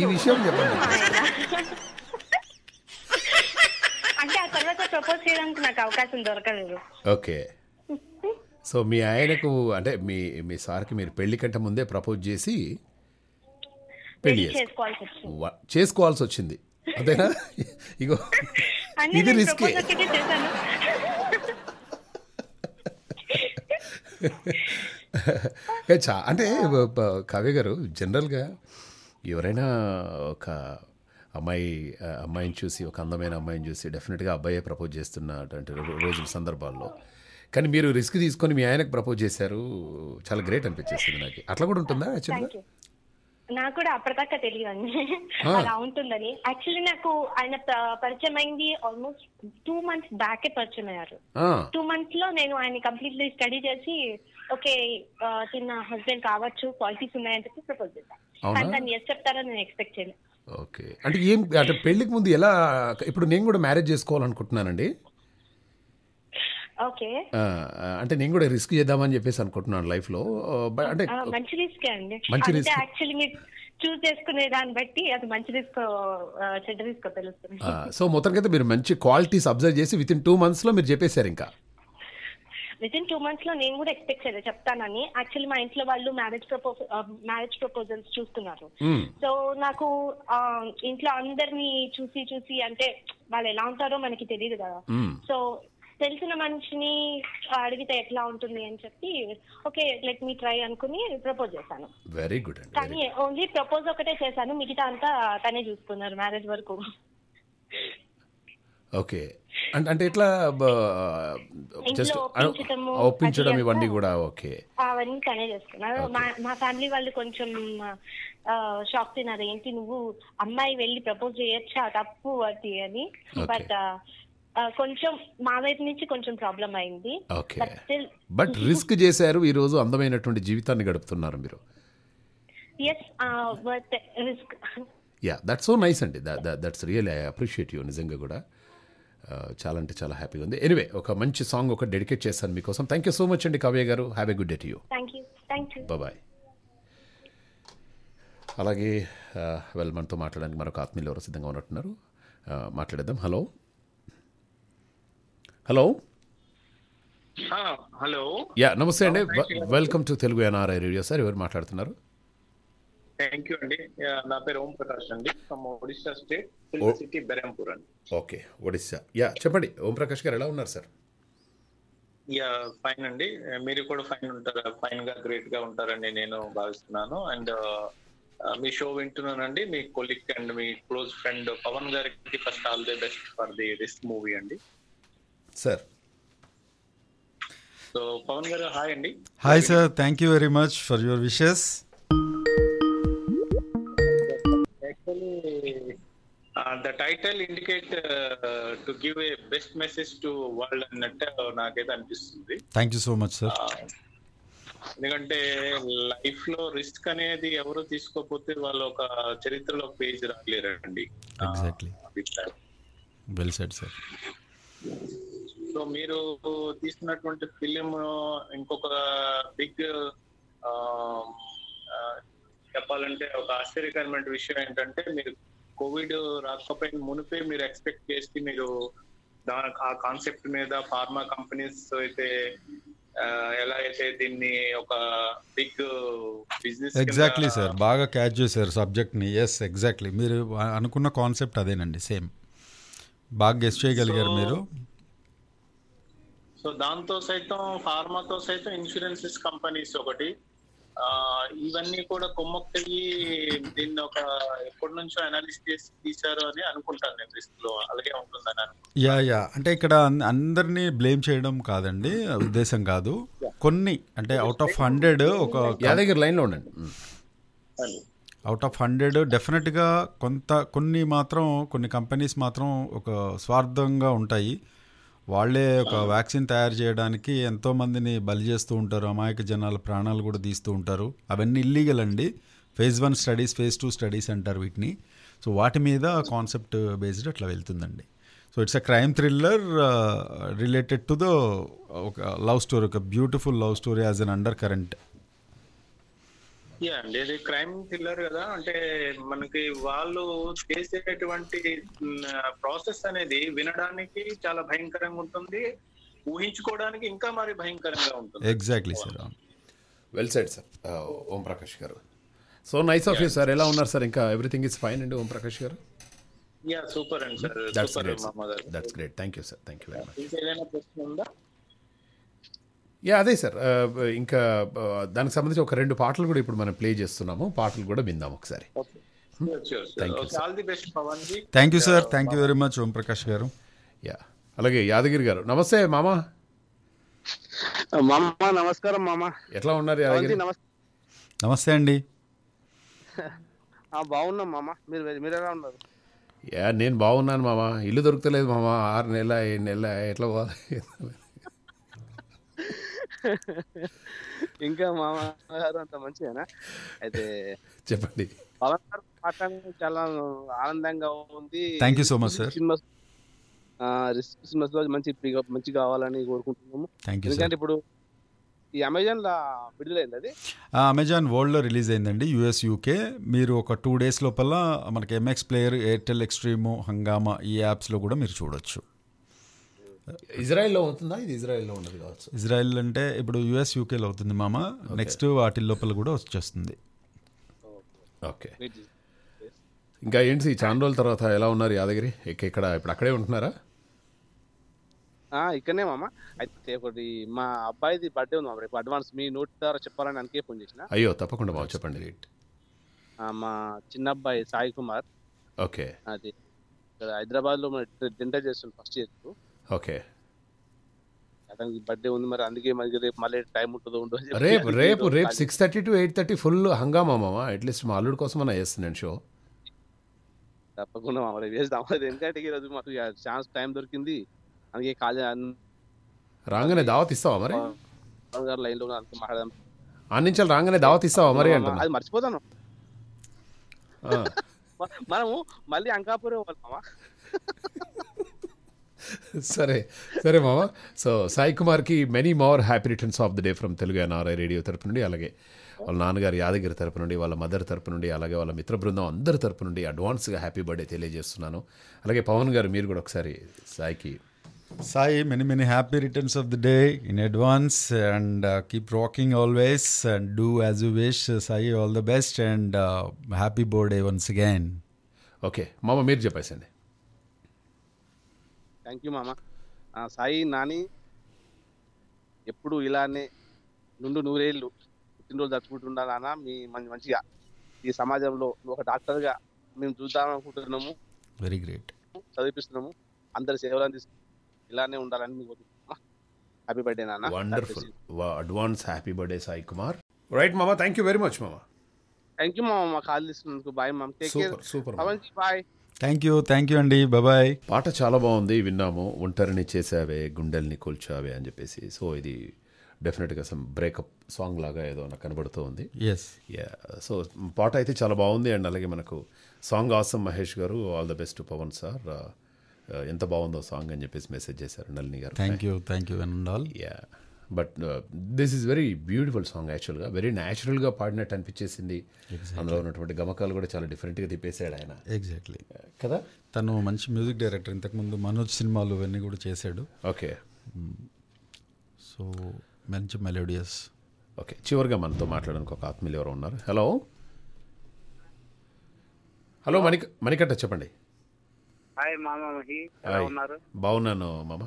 ఈ విషయం చెప్పండి అంటే ఆ తర్వాత ప్రపోజ్ చేయడానికి నాకు అవకాశం దొరకలేదు ఓకే సో మీ ఆయనకు అంటే మీ మీ సార్కి మీరు పెళ్లి కంటే ముందే ప్రపోజ్ చేసి పెళ్లి చేసుకోవాల్సి వచ్చింది అంతేనా ఇగో ఇది రిస్క్ అంటే కవి గారు జనరల్గా ఎవరైనా ఒక అమ్మాయి అమ్మాయిని చూసి ఒక అందమైన అమ్మాయిని చూసి డెఫినెట్గా అబ్బాయే ప్రపోజ్ చేస్తున్నటువంటి రోజుల సందర్భాల్లో కానీ మీరు రిస్క్ తీసుకొని మీ ఆయనకు ప్రపోజ్ చేశారు చాలా గ్రేట్ అనిపించేసింది నాకు అట్లా కూడా ఉంటుందా యాక్చువల్గా నాకు కూడా అప్పటిదాకా తెలియదండి అలా ఉంటుందని యాక్చువల్లీ నాకు ఆయన పరిచయం అయింది ఆల్మోస్ట్ టూ మంత్స్ బ్యాకే పరిచయం అయ్యారు టూ మంత్స్ లో నేను ఆయన కంప్లీట్లీ స్టడీ చేసి ఓకే చిన్న హస్బెండ్ కావచ్చు క్వాలిటీస్ ఉన్నాయని చెప్పి ప్రపోజ్ చేశాను దాన్ని ఎస్ చెప్తారో నేను ఎక్స్పెక్ట్ చేయను ఓకే అంటే ఏం అంటే పెళ్లికి ముందు ఎలా ఇప్పుడు నేను కూడా మ్యారేజ్ చేసుకోవాలనుకుంటున్నానండి అంటే నేను కూడా రిస్క్ చేద్దామని చెప్పేసి అనుకుంటున్నాను లైఫ్ లో అంటే మంచి రిస్క్ అండి మంచి రిస్క్ యాక్చువల్లీ మీరు చూస్ చేసుకునే దాన్ని బట్టి అది మంచి రిస్క్ రిస్క్ తెలుస్తుంది సో మొత్తానికైతే మీరు మంచి క్వాలిటీస్ అబ్జర్వ్ చేసి విత్ ఇన్ టూ మంత్స్ లో మీరు చెప్పేశారు ఇంకా విత్ టూ మంత్స్ లో నేను కూడా ఎక్స్పెక్ట్ చేయలేదు చెప్తానని యాక్చువల్లీ మా ఇంట్లో వాళ్ళు మ్యారేజ్ ప్రపోజల్ మ్యారేజ్ ప్రపోజల్స్ చూస్తున్నారు సో నాకు ఇంట్లో అందరినీ చూసి చూసి అంటే వాళ్ళు ఎలా ఉంటారో మనకి తెలియదు కదా సో తెలిసిన మనిషిని అడిగితే ఎట్లా ఉంటుంది అని చెప్పి ఓకే లెట్ మీ ట్రై అనుకుని ప్రపోజ్ చేశాను వెరీ గుడ్ కానీ ఓన్లీ ప్రపోజ్ ఒకటే చేశాను మిగతా అంతా తనే చూసుకున్నారు మ్యారేజ్ వరకు ఓకే అంటే ఇట్లా ఒప్పించడం ఇవన్నీ కూడా ఓకే అవన్నీ తనే చేసుకున్నారు మా ఫ్యామిలీ వాళ్ళు కొంచెం షాక్ తిన్నారు ఏంటి నువ్వు అమ్మాయి వెళ్ళి ప్రపోజ్ చేయొచ్చా తప్పు అది అని బట్ కొంచెం మా వైపు నుంచి కొంచెం ప్రాబ్లం అయింది ఓకే బట్ రిస్క్ చేశారు ఈ రోజు అందమైనటువంటి జీవితాన్ని గడుపుతున్నారు మీరు yes but risk yeah that's so nice అండి that's real I appreciate you నిజంగా కూడా చాలా అంటే చాలా హ్యాపీగా ఉంది ఎనివే ఒక మంచి సాంగ్ ఒక డెడికేట్ చేశాను మీకోసం థ్యాంక్ యూ సో మచ్ అండి Kavya garu have a good day to you bye అలాగే వెల్ మనతో మాట్లాడడానికి మరొక ఆత్మీయులు ఎవరు సిద్ధంగా ఉన్నట్టున్నారు మాట్లాడేద్దాం హలో హలో హలో యా నమస్తే అండి welcome to Telugu NRI radio sir ఎవరు మాట్లాడుతున్నారు థ్యాంక్ యూ అండి నా పేరు ఓం ప్రకాష్ అండి ఒడిశా స్టేట్ సిటీ బెరంపూర్ అండి ఓకే ఒడిశా యా చెప్పండి ఓం ప్రకాష్ గారు ఎలా ఉన్నారు సార్ యా ఫైన్ అండి మీరు కూడా ఫైన్ ఉంటారు ఫైన్ గా గ్రేట్ గా ఉంటారని నేను భావిస్తున్నాను అండ్ uh, uh, మీ షో వింటున్నానండి మీ కొలిక్ అండ్ మీ క్లోజ్ ఫ్రెండ్ పవన్ గారికి first all the best for the this movie అండి sir so Pavan garu hi అండి hi sir thank you very much for your wishes the title indicate to give a best message to world అన్నట్టు నాకైతే అనిపిస్తుంది thank you so much sir ఎందుకంటే life లో risk అనేది ఎవరు తీసుకోకపోతే వాళ్ళు ఒక చరిత్రలో పేజ్ రాలేరండి exactly well said sir so మీరు తీసుకున్నటువంటి ఫిలిం ఇంకొక బిగ్ చెప్పాలంటే ఒక ఆశ్చర్యకరమైన విషయం ఏంటంటే మీరు కోవిడ్ రాకపోయిన మునిపే మీరు ఎక్స్పెక్ట్ చేసి మీరు దాని ఆ కాన్సెప్ట్ మీద ఫార్మా కంపెనీస్ అయితే ఎలా అయితే దీన్ని ఒక బిగ్ బిజినెస్ ఎగ్జాక్ట్లీ సార్ బాగా క్యాచ్ చేశారు సబ్జెక్ట్ ని ఎస్ ఎగ్జాక్ట్లీ మీరు అనుకున్న కాన్సెప్ట్ అదేనండి సేమ్ బాగా గెస్ట్ చేయగలిగారు మీరు సో దాంతో సైతం ఫార్మాతో సైతం ఇన్సూరెన్సెస్ కంపెనీస్ ఒకటి ఇవన్నీ కూడా కొమ్మొక్కయ్యి దీన్ని ఒక ఎప్పటి నుంచో అనాలిస్ చేసి తీశారు అని అనుకుంటాను నేను రిస్క్ లో అలాగే ఉంటుందని యా యా అంటే ఇక్కడ అందరినీ బ్లేమ్ చేయడం కాదండి ఉద్దేశం కాదు కొన్ని అంటే అవుట్ ఆఫ్ హండ్రెడ్ ఒక యాదగిరి లో ఉండండి అవుట్ ఆఫ్ హండ్రెడ్ డెఫినెట్గా కొంత కొన్ని మాత్రం కొన్ని కంపెనీస్ మాత్రం ఒక స్వార్థంగా ఉంటాయి వాళ్లే ఒక వ్యాక్సిన్ తయారు చేయడానికి ఎంతో మందిని బలి చేస్తూ ఉంటారు అమాయక జనాల ప్రాణాలు కూడా తీస్తూ ఉంటారు అవన్నీ ఇల్లీగల్ అండి phase one studies phase two studies అంటారు వీటిని సో వాటి మీద కాన్సెప్ట్ బేస్డ్ అట్లా వెళ్తుందండి so it's a crime thriller related to the ఒక లవ్ స్టోరీ ఒక beautiful love story as an undercurrent అండి ఇది క్రైమ్ థ్రిల్లర్ కదా అంటే మనకి వాళ్ళు చేసేటువంటి ప్రాసెస్ అనేది వినడానికి చాలా భయంకరంగా ఉంటుంది ఊహించుకోవడానికి ఇంకా మరి భయంకరంగా ఉంటుంది exactly sir well said sir Om Prakash garu so nice of you sir ఎలా ఉన్నారు సార్ ఇంకా ఎవ్రీథింగ్ ఇస్ ఫైన్ అండి ఓం ప్రకాష్ గారు యా సూపర్ అండి sir that's great thank you sir thank you very much ఏదైనా ప్రశ్న ఉందా యా అదే సార్ uh, uh, ఇంకా uh, దానికి సంబంధించి ఒక రెండు పాటలు కూడా ఇప్పుడు మనం ప్లే చేస్తున్నాము పాటలు కూడా విందాం ఒకసారి thank you sir thank you very much Om Prakash garu yeah అలాగే యాదగిరి గారు నమస్తే మామ మామ నమస్కారం మామ ఎట్లా ఉన్నారు యాదగిరి నమస్తే అండి బాగున్నాం మామ మీరు మీరు ఎలా ఉన్నారు యా నేను బాగున్నాను మామ ఇల్లు దొరుకుతలేదు మామ ఆరు నెలల ఏడు నెలల ఎట్లా పోవాలి ఇంకా మా గారు అంత మంచిదేనా అయితే చెప్పండి పవన్ గారు చాలా ఆనందంగా ఉంది thank you so much sir Christmas రోజు మంచి మంచి కావాలని కోరుకుంటున్నాము థ్యాంక్ యూ ఎందుకంటే ఇప్పుడు ఈ అమెజాన్ విడుదలైంది అది అమెజాన్ వరల్డ్లో రిలీజ్ అయిందండి యూఎస్ యూకే మీరు ఒక టూ డేస్ లోపల మనకి ఎంఎక్స్ ప్లేయర్ ఎయిర్టెల్ ఎక్స్ట్రీము హంగామా ఈ యాప్స్లో కూడా మీరు చూడొచ్చు ఇజ్రాయెల్లో అవుతుందా ఇది ఇజ్రాయెల్లో ఉండదు కావచ్చు ఇజ్రాయెల్ అంటే ఇప్పుడు యుఎస్ యూకేలో అవుతుంది మామ నెక్స్ట్ వాటి లోపల కూడా వచ్చేస్తుంది ఓకే ఇంకా ఏంటి చాలా రోజుల తర్వాత ఎలా ఉన్నారు యాదగిరి ఇక్కడ ఇప్పుడు అక్కడే ఉంటున్నారా ఇక్కడనే మామ అయితే ఇప్పుడు మా అబ్బాయిది బర్త్డే ఉంది మామ రేపు అడ్వాన్స్ మీ నోట్ ద్వారా చెప్పాలని అందుకే ఫోన్ చేసిన అయ్యో తప్పకుండా బాబు చెప్పండి మా చిన్న అబ్బాయి సాయి కుమార్ ఓకే అది ఇక్కడ హైదరాబాద్లో మనం జెండా చేస్తుంది ఫస్ట్ ఇయర్ ఓకే అతనికి బర్త్డే ఉంది మరి అందుకే మనకి రేపు మళ్ళీ టైం ఉంటుందో ఉండదు రేపు రేపు రేపు six thirty to eight thirty full హంగామా మామ అట్లీస్ట్ మా అల్లుడి కోసం అన్న చేస్తున్నాను షో తప్పకుండా మామ వేస్తాం ఎందుకంటే ఈరోజు మాకు ఛాన్స్ టైం దొరికింది అందుకే కాల్ రాగానే దావత్ ఇస్తావా మరి లైన్లో మాట్లాడదాం అందించాలి రాగానే దావత్ ఇస్తావా మరి అంటే అది మర్చిపోతాను మనము మళ్ళీ అంకాపురం వెళ్తామా సరే సరే మామ సో సాయి కుమార్కి many more happy returns of the day from Telugu NRI radio తరపు నుండి అలాగే వాళ్ళ నాన్నగారు యాదగిరి తరపు నుండి వాళ్ళ మదర్ తరపు నుండి అలాగే వాళ్ళ మిత్ర బృందం అందరి తరపు నుండి అడ్వాన్స్గా హ్యాపీ బర్త్డే తెలియజేస్తున్నాను అలాగే పవన్ గారు మీరు కూడా ఒకసారి సాయికి Sai many many happy returns of the day in advance and keep walking always and do as you wish Sai all the best and happy birthday once again okay మామ మీరు చెప్పేసండి థ్యాంక్ యూ మామ సాయి నాని ఎప్పుడు ఇలానే నుండు నూరేళ్ళు పుట్టినరోజు జరుపుకుంటుండా నాన్న మీ మంచిగా ఈ సమాజంలో ఒక డాక్టర్గా మేము చూద్దాం అనుకుంటున్నాము వెరీ గ్రేట్ చదివిపిస్తున్నాము అందరి సేవలు తీసుకు ఇలానే ఉండాలని మీకు హ్యాపీ బర్త్డే నాన్న wonderful advance happy birthday Sai Kumar right మామ థ్యాంక్ యూ వెరీ మచ్ మామ థ్యాంక్ యూ మామ కాల్ తీసుకున్నందుకు బాయ్ మామ take care super bye thank you thank you అండి బాబాయ్ పాట చాలా బాగుంది విన్నాము ఒంటరిని చేసావే గుండెల్ని కూల్చావే అని చెప్పేసి సో ఇది డెఫినెట్గా సమ్ బ్రేకప్ సాంగ్ లాగా ఏదో నాకు కనబడుతూ ఉంది ఎస్ యా సో పాట అయితే చాలా బాగుంది అండ్ అలాగే మనకు song awesome Mahesh garu all the best Pavan sir ఎంత బాగుందో సాంగ్ అని చెప్పేసి మెసేజ్ చేశారు Nalini garu thank you thank you and all yeah but this is very beautiful song యాక్చువల్గా వెరీ న్యాచురల్గా పాడినట్టు అనిపించేసింది అందులో ఉన్నటువంటి గమకాలు కూడా చాలా డిఫరెంట్గా తిప్పేశాడు ఆయన ఎగ్జాక్ట్లీ కదా తను మంచి మ్యూజిక్ డైరెక్టర్ ఇంతకుముందు మనోజ్ సినిమాలు ఇవన్నీ కూడా చేశాడు ఓకే సో hmm. మంచి మెలోడియస్ ఓకే చివరిగా మనతో మాట్లాడడానికి ఒక ఆత్మీయులు ఎవరు ఉన్నారు హలో హలో మణిక మణికట్ట చెప్పండి హాయ్ మామ ఉన్నారు బాగున్నాను మామ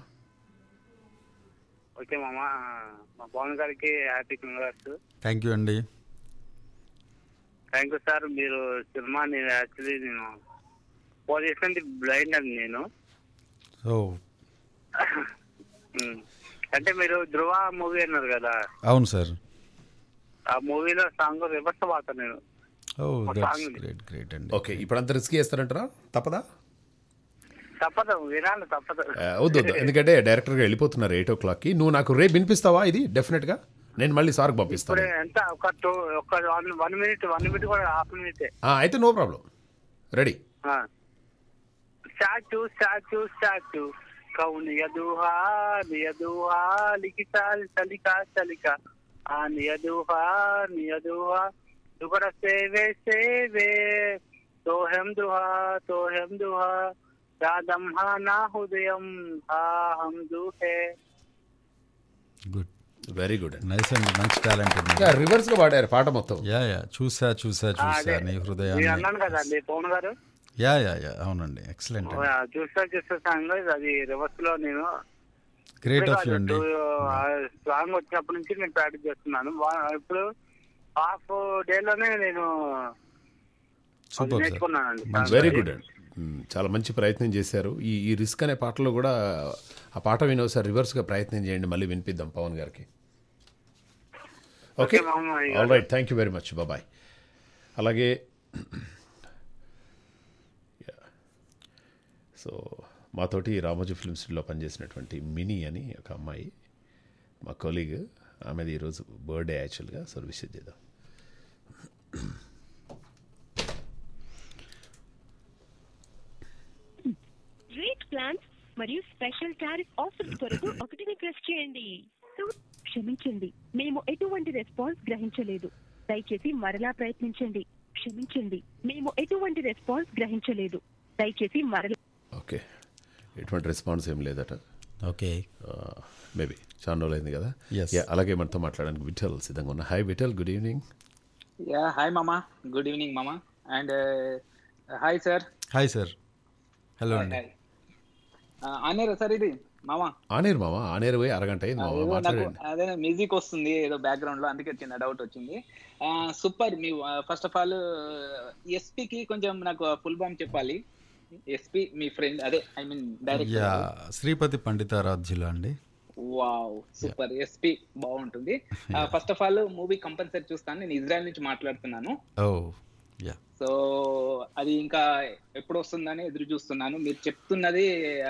ఓకే మామ మా పవన్ గారికి హ్యాపీ కంగ్రాట్స్ థ్యాంక్ యూ అండి థ్యాంక్ యూ సార్ మీరు సినిమా నేను యాక్చువల్లీ నేను పొజిషన్ బ్లైండ్ అండి నేను అంటే మీరు ధ్రువ మూవీ అన్నారు కదా అవును సార్ ఆ మూవీలో సాంగ్ రివర్స్ వాడతాను నేను గ్రేట్ గ్రేట్ అండి ఓకే ఇప్పుడు ఇప్పుడంతా రిస్క్ చేస్తారంటారా తప్పదా తప్పదు వినాలి తప్పదు వద్దు ఎందుకంటే డైరెక్టర్ గా వెళ్ళిపోతున్నారు ఎయిట్ ఓ క్లాక్ కి నువ్వు నాకు రేపు వినిపిస్తావా ఇది డెఫినెట్ గా నేను మళ్ళీ సార్ పంపిస్తాను ఎంత ఒక టూ ఒక వన్ మినిట్ వన్ మినిట్ కూడా హాఫ్ మినిట్ అయితే no problem ready statue statue statue కౌన్ యదుహాన్ యదుహాన్ లిఖితాల్ చలికా చలికా ఆ నియదుహా యదుహాన్ దుబర సేవే సేవే तो हम दुहा దుహా దాదంహ నా హృదయం దూహే గుడ్ వెరీ గుడ్ నైస్ అండి మంచి టాలెంట్ రివర్స్ గా పాడారు పాట మొత్తం యా యా చూసా చూసా చూసా నీ హృదయాన్ని అన్నాను కదండి Pavan garu yeah yeah yeah అవునండి ఎక్సలెంట్ చూసా చూస్తా సాంగ్ అది రివర్స్ లో నేను గ్రేట్ ఆఫ్ యూ అండి సాంగ్ వచ్చినప్పటి నుంచి నేను ప్రాక్టీస్ చేస్తున్నాను ఇప్పుడు హాఫ్ డే లోనే నేను సూపర్ వెరీ గుడ్ అండి చాలా మంచి ప్రయత్నం చేశారు ఈ ఈ రిస్క్ అనే పాటలో కూడా ఆ పాట వినోసారి రివర్స్గా ప్రయత్నం చేయండి మళ్ళీ వినిపిద్దాం పవన్ గారికి okay all right thank you very much బాబాయ్ అలాగే సో మాతోటి రామోజీ ఫిల్మ్ సిటీలో పనిచేసినటువంటి మినీ అని ఒక అమ్మాయి మా కొలీగ్ ఆమెది ఈరోజు బర్త్డే యాక్చువల్గా సో విషయం చేద్దాం మరియు స్పెషల్ టారిఫ్ ఆఫర్స్ కొరకు ఒకటిని ప్రెస్ చేయండి క్షమించండి మేము ఎటువంటి రెస్పాన్స్ గ్రహించలేదు దయచేసి మరలా ప్రయత్నించండి క్షమించండి మేము ఎటువంటి రెస్పాన్స్ గ్రహించలేదు దయచేసి మరలా ఓకే ఎటువంటి రెస్పాన్స్ ఏం లేదట ఓకే మేబీ చాలా అయింది కదా అలాగే మనతో మాట్లాడడానికి విఠల్ సిద్ధంగా ఉన్నా hi Vithal good evening yeah hi మామా గుడ్ ఈవినింగ్ మామా and hi sir hi sir hello అండి ఆనేరు సార్ ఇది మామా ఆనేరు మామా ఆనేరు పోయి అరగంట అదే మ్యూజిక్ వస్తుంది ఏదో బ్యాక్గ్రౌండ్ లో అందుకే చిన్న డౌట్ వచ్చింది సూపర్ మీ ఫస్ట్ ఆఫ్ ఆల్ ఎస్పీకి కొంచెం నాకు ఫుల్ బామ్ చెప్పాలి ఎస్పి మీ ఫ్రెండ్ అదే I mean director Sripathi Panditaradhyulu అండి వావ్ సూపర్ ఎస్పి బాగుంటుంది first of all movie compulsory చూస్తాను నేను ఇజ్రాయెల్ నుంచి మాట్లాడుతున్నాను సో అది ఇంకా ఎప్పుడు వస్తుందని ఎదురు చూస్తున్నాను మీరు చెప్తున్నది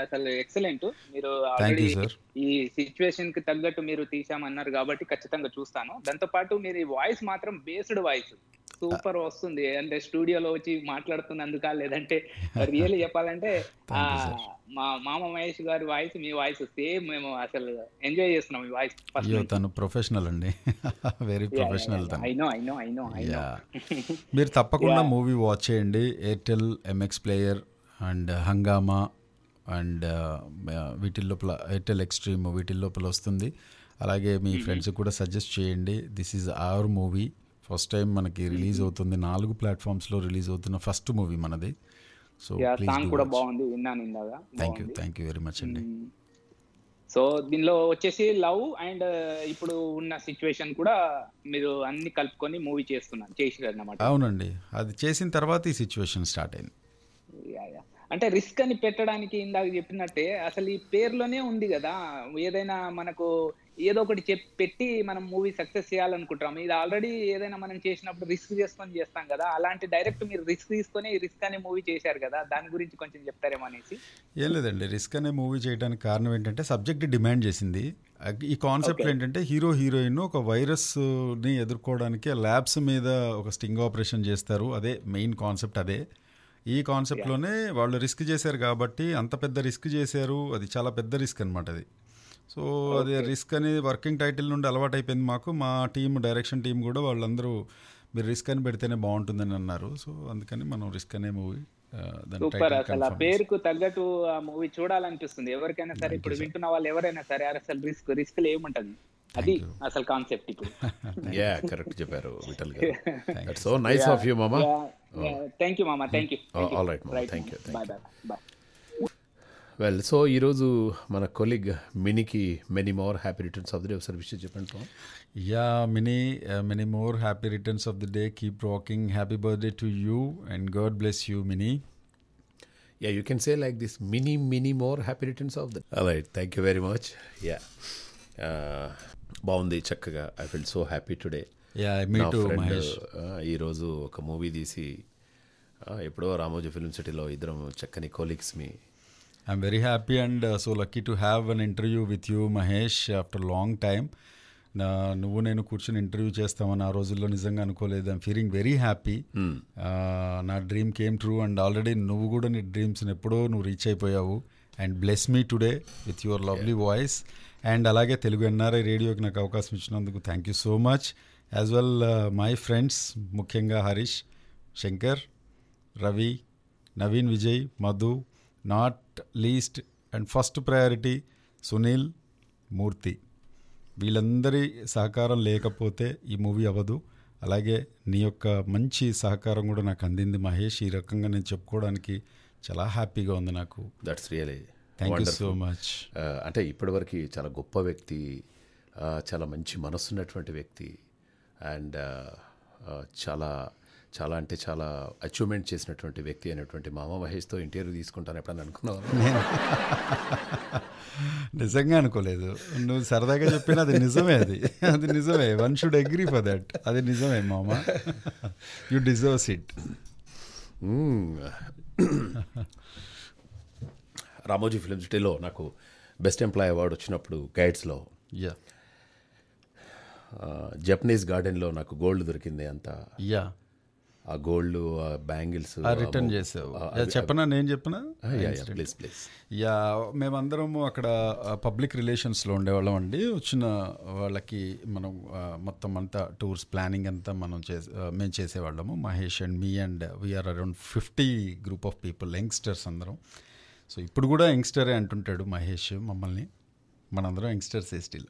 అసలు ఎక్సలెంట్ మీరు ఆల్రెడీ ఈ సిచ్యువేషన్ కి తగ్గట్టు మీరు తీసామన్నారు కాబట్టి ఖచ్చితంగా చూస్తాను దాంతో పాటు మీరు వాయిస్ మాత్రం బేస్డ్ వాయిస్ సూపర్ వస్తుంది అంటే స్టూడియోలో వచ్చి మాట్లాడుతున్నందుక లేదంటే రియల్ చెప్పాలంటే మా మామ మహేష్ గారి వాయిస్ మీ వాయిస్ సేమ్ మేము అసలు ఎంజాయ్ చేస్తున్నాం ఈ వాయిస్ అయ్యో తను ప్రొఫెషనల్ అండి వెరీ ప్రొఫెషనల్ తను ఐనో ఐనో ఐనో మీరు తప్పకుండా మూవీ వాచ్ చేయండి Airtel MX player and Hungama and వీటి లోపల ఎయిర్టెల్ ఎక్స్ట్రీమ్ వీటి లోపల వస్తుంది అలాగే మీ ఫ్రెండ్స్ mm-hmm. కూడా సజెస్ట్ చేయండి this is our movie first time మనకి రిలీజ్ mm-hmm. అవుతుంది నాలుగు ప్లాట్ఫామ్స్ లో రిలీజ్ అవుతున్న ఫస్ట్ మూవీ మనది సో సాంగ్ కూడా బాగుంది విన్నాను ఇందాగా thank you thank you very much అండి సో mm-hmm. దీనిలో వచ్చేసి లవ్ అండ్ uh, ఇప్పుడు ఉన్న సిచ్యువేషన్ కూడా మీరు అన్ని కలుపుకొని మూవీ చేస్తున్నారు చేసినారు అన్నమాట అవునండి అది చేసిన తర్వాత ఈ సిచ్యువేషన్ స్టార్ట్ అయింది అంటే రిస్క్ అని పెట్టడానికి ఇందాక చెప్పినట్టే అసలు ఈ పేర్లోనే ఉంది కదా ఏదైనా మనకు ఏదో ఒకటి చెప్పి పెట్టి మనం మూవీ సక్సెస్ చేయాలనుకుంటాం ఇది ఆల్రెడీ ఏదైనా మనం చేసినప్పుడు రిస్క్ చేసుకొని చేస్తాం కదా అలాంటి డైరెక్ట్ మీరు రిస్క్ తీసుకొని రిస్క్ అనే మూవీ చేశారు కదా దాని గురించి కొంచెం చెప్తారేమో అనేసి ఏం లేదండి రిస్క్ అనే మూవీ చేయడానికి కారణం ఏంటంటే సబ్జెక్ట్ డిమాండ్ చేసింది ఈ కాన్సెప్ట్ ఏంటంటే హీరో హీరోయిన్ ఒక వైరస్ని ఎదుర్కోవడానికి ల్యాబ్స్ మీద ఒక స్టింగ్ ఆపరేషన్ చేస్తారు అదే మెయిన్ కాన్సెప్ట్ అదే ఈ కాన్సెప్ట్లోనే వాళ్ళు రిస్క్ చేశారు కాబట్టి అంత పెద్ద రిస్క్ చేశారు అది చాలా పెద్ద రిస్క్ అనమాట అది సో అది రిస్క్ అనేది వర్కింగ్ టైటిల్ నుండి అలవాటు అయిపోయింది మాకు మా టీం డైరెక్షన్ టీం కూడా వాళ్ళందరూ మీరు రిస్క్ అని పెడితేనే బాగుంటుందని అన్నారు సో అందుకని మనం రిస్క్ అనే మూవీ సూపర్ అసలు ఆ పేరుకు తగ్గట్టు ఆ మూవీ చూడాలనిపిస్తుంది ఎవరికైనా సరే ఇప్పుడు వింటున్న వాళ్ళు ఎవరైనా సరే అసలు రిస్క్ రిస్క్ ఏముంటది అది అసలు కాన్సెప్ట్ ఇప్పుడు యా కరెక్ట్ చెప్పారు Vithal garu so nice of you మామా థాంక్యూ మామా oh. థాంక్యూ ఆల్ రైట్ మామా thank you oh, thank you bye bye well so ఈరోజు మన కొలీగ్ మినీకి many more happy returns of the day ఒకసారి విషయం చెప్పండి yeah Mini many more happy returns of the day keep walking happy birthday to you and God bless you Mini yeah you can say like this Mini many more happy returns of the right thank you very much yeah బాగుంది చక్కగా I feel so happy today yeah me too Mahesh ఈరోజు ఒక movie తీసి uh, ఎప్పుడో Ramoji film సిటీలో ఇద్దరం చక్కని colleagues మీ I'm very happy and so lucky to have an interview with you Mahesh after long time నువ్వు నేను కూర్చొని ఇంటర్వ్యూ చేస్తామని ఆ రోజుల్లో నిజంగా అనుకోలేదు ఐమ్ ఫీలింగ్ వెరీ హ్యాపీ నా dream came true and already నువ్వు కూడా నీ డ్రీమ్స్ని ఎప్పుడో నువ్వు రీచ్ అయిపోయావు and bless me today with your lovely voice and అలాగే తెలుగు ఎన్ఆర్ఐ రేడియోకి నాకు అవకాశం ఇచ్చినందుకు thank you so much as well my friends ముఖ్యంగా Harish Shankar Ravi Naveen Vijay Madhu not least and first priority Sunil Murthy వీళ్ళందరి సహకారం లేకపోతే ఈ మూవీ అవ్వదు అలాగే నీ యొక్క మంచి సహకారం కూడా నాకు అందింది మహేష్ ఈ రకంగా నేను చెప్పుకోవడానికి చాలా హ్యాపీగా ఉంది నాకు that's really thank you so much అంటే ఇప్పటివరకు చాలా గొప్ప వ్యక్తి uh, చాలా మంచి మనసున్నటువంటి వ్యక్తి అండ్ uh, uh, చాలా చాలా అంటే చాలా అచీవ్మెంట్ చేసినటువంటి వ్యక్తి అయినటువంటి మామ మహేష్తో ఇంటర్వ్యూ తీసుకుంటాను ఎప్పుడని అనుకున్నావు నేను నిజంగా అనుకోలేదు నువ్వు సరదాగా చెప్పిన అది నిజమే అది అది నిజమే one should agree for that అది నిజమే మామ you deserve it Ramoji film సిటీలో నాకు బెస్ట్ ఎంప్లాయ్ అవార్డు వచ్చినప్పుడు గైడ్స్లో యా జపనీస్ గార్డెన్లో నాకు గోల్డ్ దొరికింది అంత యా ఆ గోల్డ్ ఆ బ్యాంగిల్స్ రిటర్న్ చేసావు చెప్పనా నేను చెప్పనా ప్లీజ్ ప్లీజ్ యా మేమందరం అక్కడ పబ్లిక్ రిలేషన్స్లో ఉండేవాళ్ళం అండి వచ్చిన వాళ్ళకి మనం మొత్తం అంతా టూర్స్ ప్లానింగ్ అంతా మనం చేసే మేము చేసేవాళ్ళము మహేష్ అండ్ మీ and we're around fifty group of people youngsters అందరం సో ఇప్పుడు కూడా యంగ్స్టరే అంటుంటాడు మహేష్ మమ్మల్ని మనందరం యంగ్స్టర్సే స్టిల్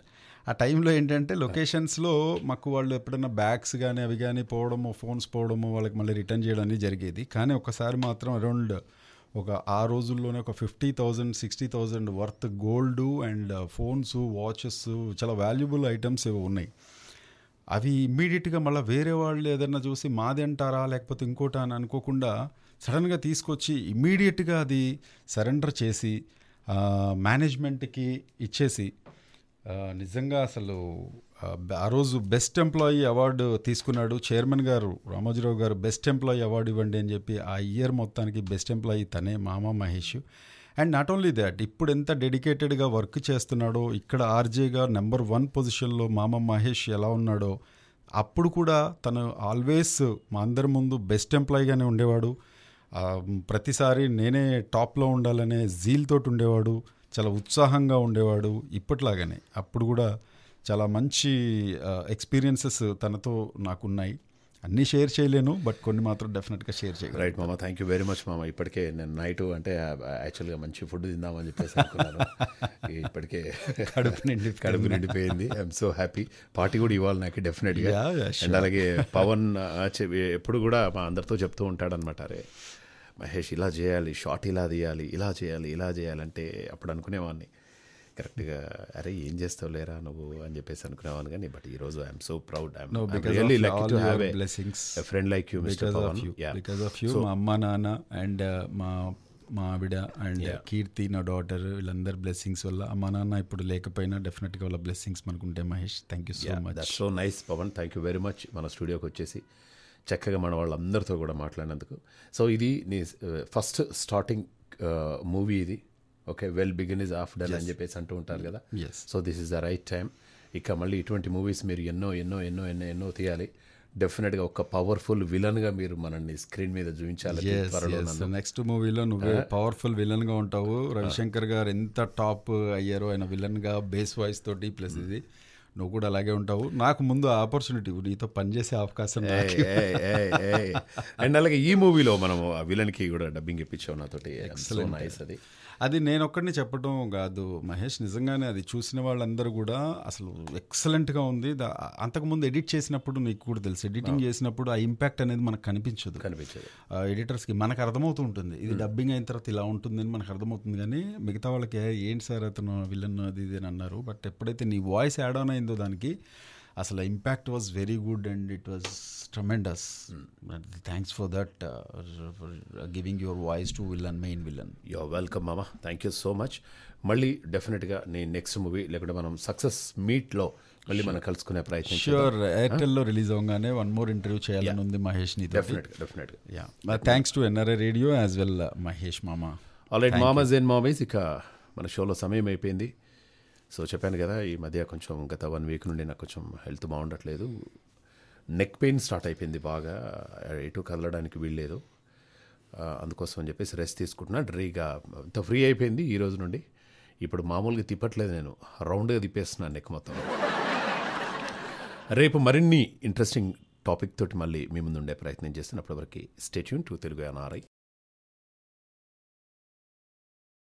ఆ టైంలో ఏంటంటే లొకేషన్స్లో మాకు వాళ్ళు ఎప్పుడైనా బ్యాగ్స్ కానీ అవి కానీ పోవడము ఫోన్స్ పోవడము వాళ్ళకి మళ్ళీ రిటర్న్ చేయడం అనేది జరిగేది కానీ ఒకసారి మాత్రం అరౌండ్ ఒక ఆ రోజుల్లోనే ఒక fifty thousand sixty thousand worth gold and phones watches చాలా వాల్యుబుల్ ఐటమ్స్ ఇవి ఉన్నాయి అవి ఇమ్మీడియట్గా మళ్ళీ వేరే వాళ్ళు ఏదైనా చూసి మాది అంటారా లేకపోతే ఇంకోట అని అనుకోకుండా సడన్గా తీసుకొచ్చి ఇమ్మీడియట్గా అది సరెండర్ చేసి మేనేజ్మెంట్కి ఇచ్చేసి నిజంగా అసలు ఆ రోజు బెస్ట్ ఎంప్లాయీ అవార్డు తీసుకున్నాడు చైర్మన్ గారు రామోజీరావు గారు బెస్ట్ ఎంప్లాయీ అవార్డు ఇవ్వండి అని చెప్పి ఆ ఇయర్ మొత్తానికి బెస్ట్ ఎంప్లాయీ తనే మామ Mahesh and not only that ఇప్పుడు ఎంత డెడికేటెడ్గా వర్క్ చేస్తున్నాడో ఇక్కడ ఆర్జేగా నెంబర్ వన్ పొజిషన్లో మామ మహేష్ ఎలా ఉన్నాడో అప్పుడు కూడా తను ఆల్వేస్ మా అందరి ముందు బెస్ట్ ఎంప్లాయీగానే ఉండేవాడు ప్రతిసారి నేనే టాప్లో ఉండాలనే జీల్తో ఉండేవాడు చాలా ఉత్సాహంగా ఉండేవాడు ఇప్పట్లాగానే అప్పుడు కూడా చాలా మంచి ఎక్స్పీరియన్సెస్ తనతో నాకున్నాయి అన్నీ షేర్ చేయలేను బట్ కొన్ని మాత్రం డెఫినెట్గా షేర్ చేయగలను రైట్ మామ థ్యాంక్ యూ వెరీ మచ్ మామ ఇప్పటికే నేను నైట్ అంటే యాక్చువల్గా మంచి ఫుడ్ తిందామని చెప్పేసి అనుకున్నాను ఇప్పటికే కడుపు నిండి కడుపు నిండిపోయింది ఐఎమ్ సో హ్యాపీ పార్టీ కూడా ఇవ్వాలి నాకు డెఫినెట్గా అండ్ అలాగే పవన్ ఎప్పుడు కూడా మా అందరితో చెప్తూ ఉంటాడనమాట అరే మహేష్ ఇలా చేయాలి షార్ట్ ఇలా తీయాలి ఇలా చేయాలి ఇలా చేయాలంటే అప్పుడు అనుకునేవాడిని కరెక్ట్గా అరే ఏం చేస్తావు లేరా నువ్వు అని చెప్పేసి అనుకునేవాను కానీ బట్ ఈ రోజు I'm so proud friend like you because of you మా అమ్మ నాన్న అండ్ uh, మా మా ఆవిడ అండ్ కీర్తి నా డాటర్ వీళ్ళందరి బ్లెస్సింగ్స్ వల్ల అమ్మా నాన్న ఇప్పుడు లేకపోయినా డెఫినెట్గా వాళ్ళ బ్లెస్సింగ్స్ మనకుంటే Mahesh thank you so much so nice Pavan thank you very much మన స్టూడియోకి వచ్చేసి చక్కగా మన వాళ్ళందరితో కూడా మాట్లాడినందుకు సో ఇది నీ ఫస్ట్ స్టార్టింగ్ మూవీ ఇది okay well begin is half done అని చెప్పేసి అంటూ ఉంటారు కదా so this is the right time ఇక మళ్ళీ ఇటువంటి మూవీస్ మీరు ఎన్నో ఎన్నో ఎన్నో ఎన్నో ఎన్నో తీయాలి డెఫినెట్గా ఒక పవర్ఫుల్ విలన్ గా మీరు మనల్ని స్క్రీన్ మీద చూపించాలి నెక్స్ట్ మూవీలో నువ్వు పవర్ఫుల్ విలన్గా ఉంటావు రవిశంకర్ గారు ఎంత టాప్ అయ్యారో ఆయన విలన్ గా బేస్ వాయిస్ తోటి ప్లస్ hmm. ఇది నువ్వు కూడా అలాగే ఉంటావు నాకు ముందు ఆపర్చునిటీ నీతో పనిచేసే అవకాశం అండ్ అలాగే ఈ మూవీలో మనం విలన్కి కూడా డబ్బింగ్ ఇప్పించావు నాతోటి ఎక్సలెంట్ అది అది నేను ఒక్కడిని చెప్పడం కాదు మహేష్ నిజంగానే అది చూసిన వాళ్ళందరూ కూడా అసలు ఎక్సలెంట్గా ఉంది అంతకుముందు ఎడిట్ చేసినప్పుడు నీకు కూడా తెలుసు ఎడిటింగ్ చేసినప్పుడు ఆ ఇంపాక్ట్ అనేది మనకు కనిపించదు కనిపించదు ఎడిటర్స్కి మనకు అర్థమవుతూ ఉంటుంది ఇది డబ్బింగ్ hmm. అయిన తర్వాత ఇలా ఉంటుంది అని మనకు అర్థమవుతుంది కానీ మిగతా వాళ్ళకి ఏంటి సార్ అతను విలన్ అది ఇది అని అన్నారు బట్ ఎప్పుడైతే నీ వాయిస్ యాడ్ ఆన్ అయింది ఏమైందో దానికి అసలు impact was very good and it was tremendous thanks for that giving your voice to villain main villain you're welcome మామ థ్యాంక్ యూ సో మచ్ మళ్ళీ డెఫినెట్గా నేను నెక్స్ట్ మూవీ లేకుంటే మనం సక్సెస్ మీట్లో మళ్ళీ మనం కలుసుకునే ప్రయత్నం షూర్ ఎయిర్టెల్లో రిలీజ్ అవగానే వన్ మోర్ ఇంటర్వ్యూ చేయాలని ఉంది మహేష్ ని డెఫినెట్గా డెఫినెట్గా yeah thanks to NRI radio as well Mahesh మామ ఆల్ రైట్ మామ అండ్ మామీస్ ఇక మన షోలో సమయం అయిపోయింది సో చెప్పాను కదా ఈ మధ్య కొంచెం గత వన్ వీక్ నుండి నాకు కొంచెం హెల్త్ బాగుండట్లేదు నెక్ పెయిన్ స్టార్ట్ అయిపోయింది బాగా ఎటు కదలడానికి వీల్లేదు అందుకోసం అని చెప్పేసి రెస్ట్ తీసుకుంటున్నా డ్రీగా అంత ఫ్రీ అయిపోయింది ఈ రోజు నుండి ఇప్పుడు మామూలుగా తిప్పట్లేదు నేను రౌండ్గా తిప్పేస్తున్నాను నెక్ మొత్తం రేపు మరిన్ని ఇంట్రెస్టింగ్ టాపిక్ తోటి మళ్ళీ మీ ఉండే ప్రయత్నం చేస్తున్నప్పటివరకు స్టేట్యూన్ టు తెలుగు ఎన్ఆర్ఐ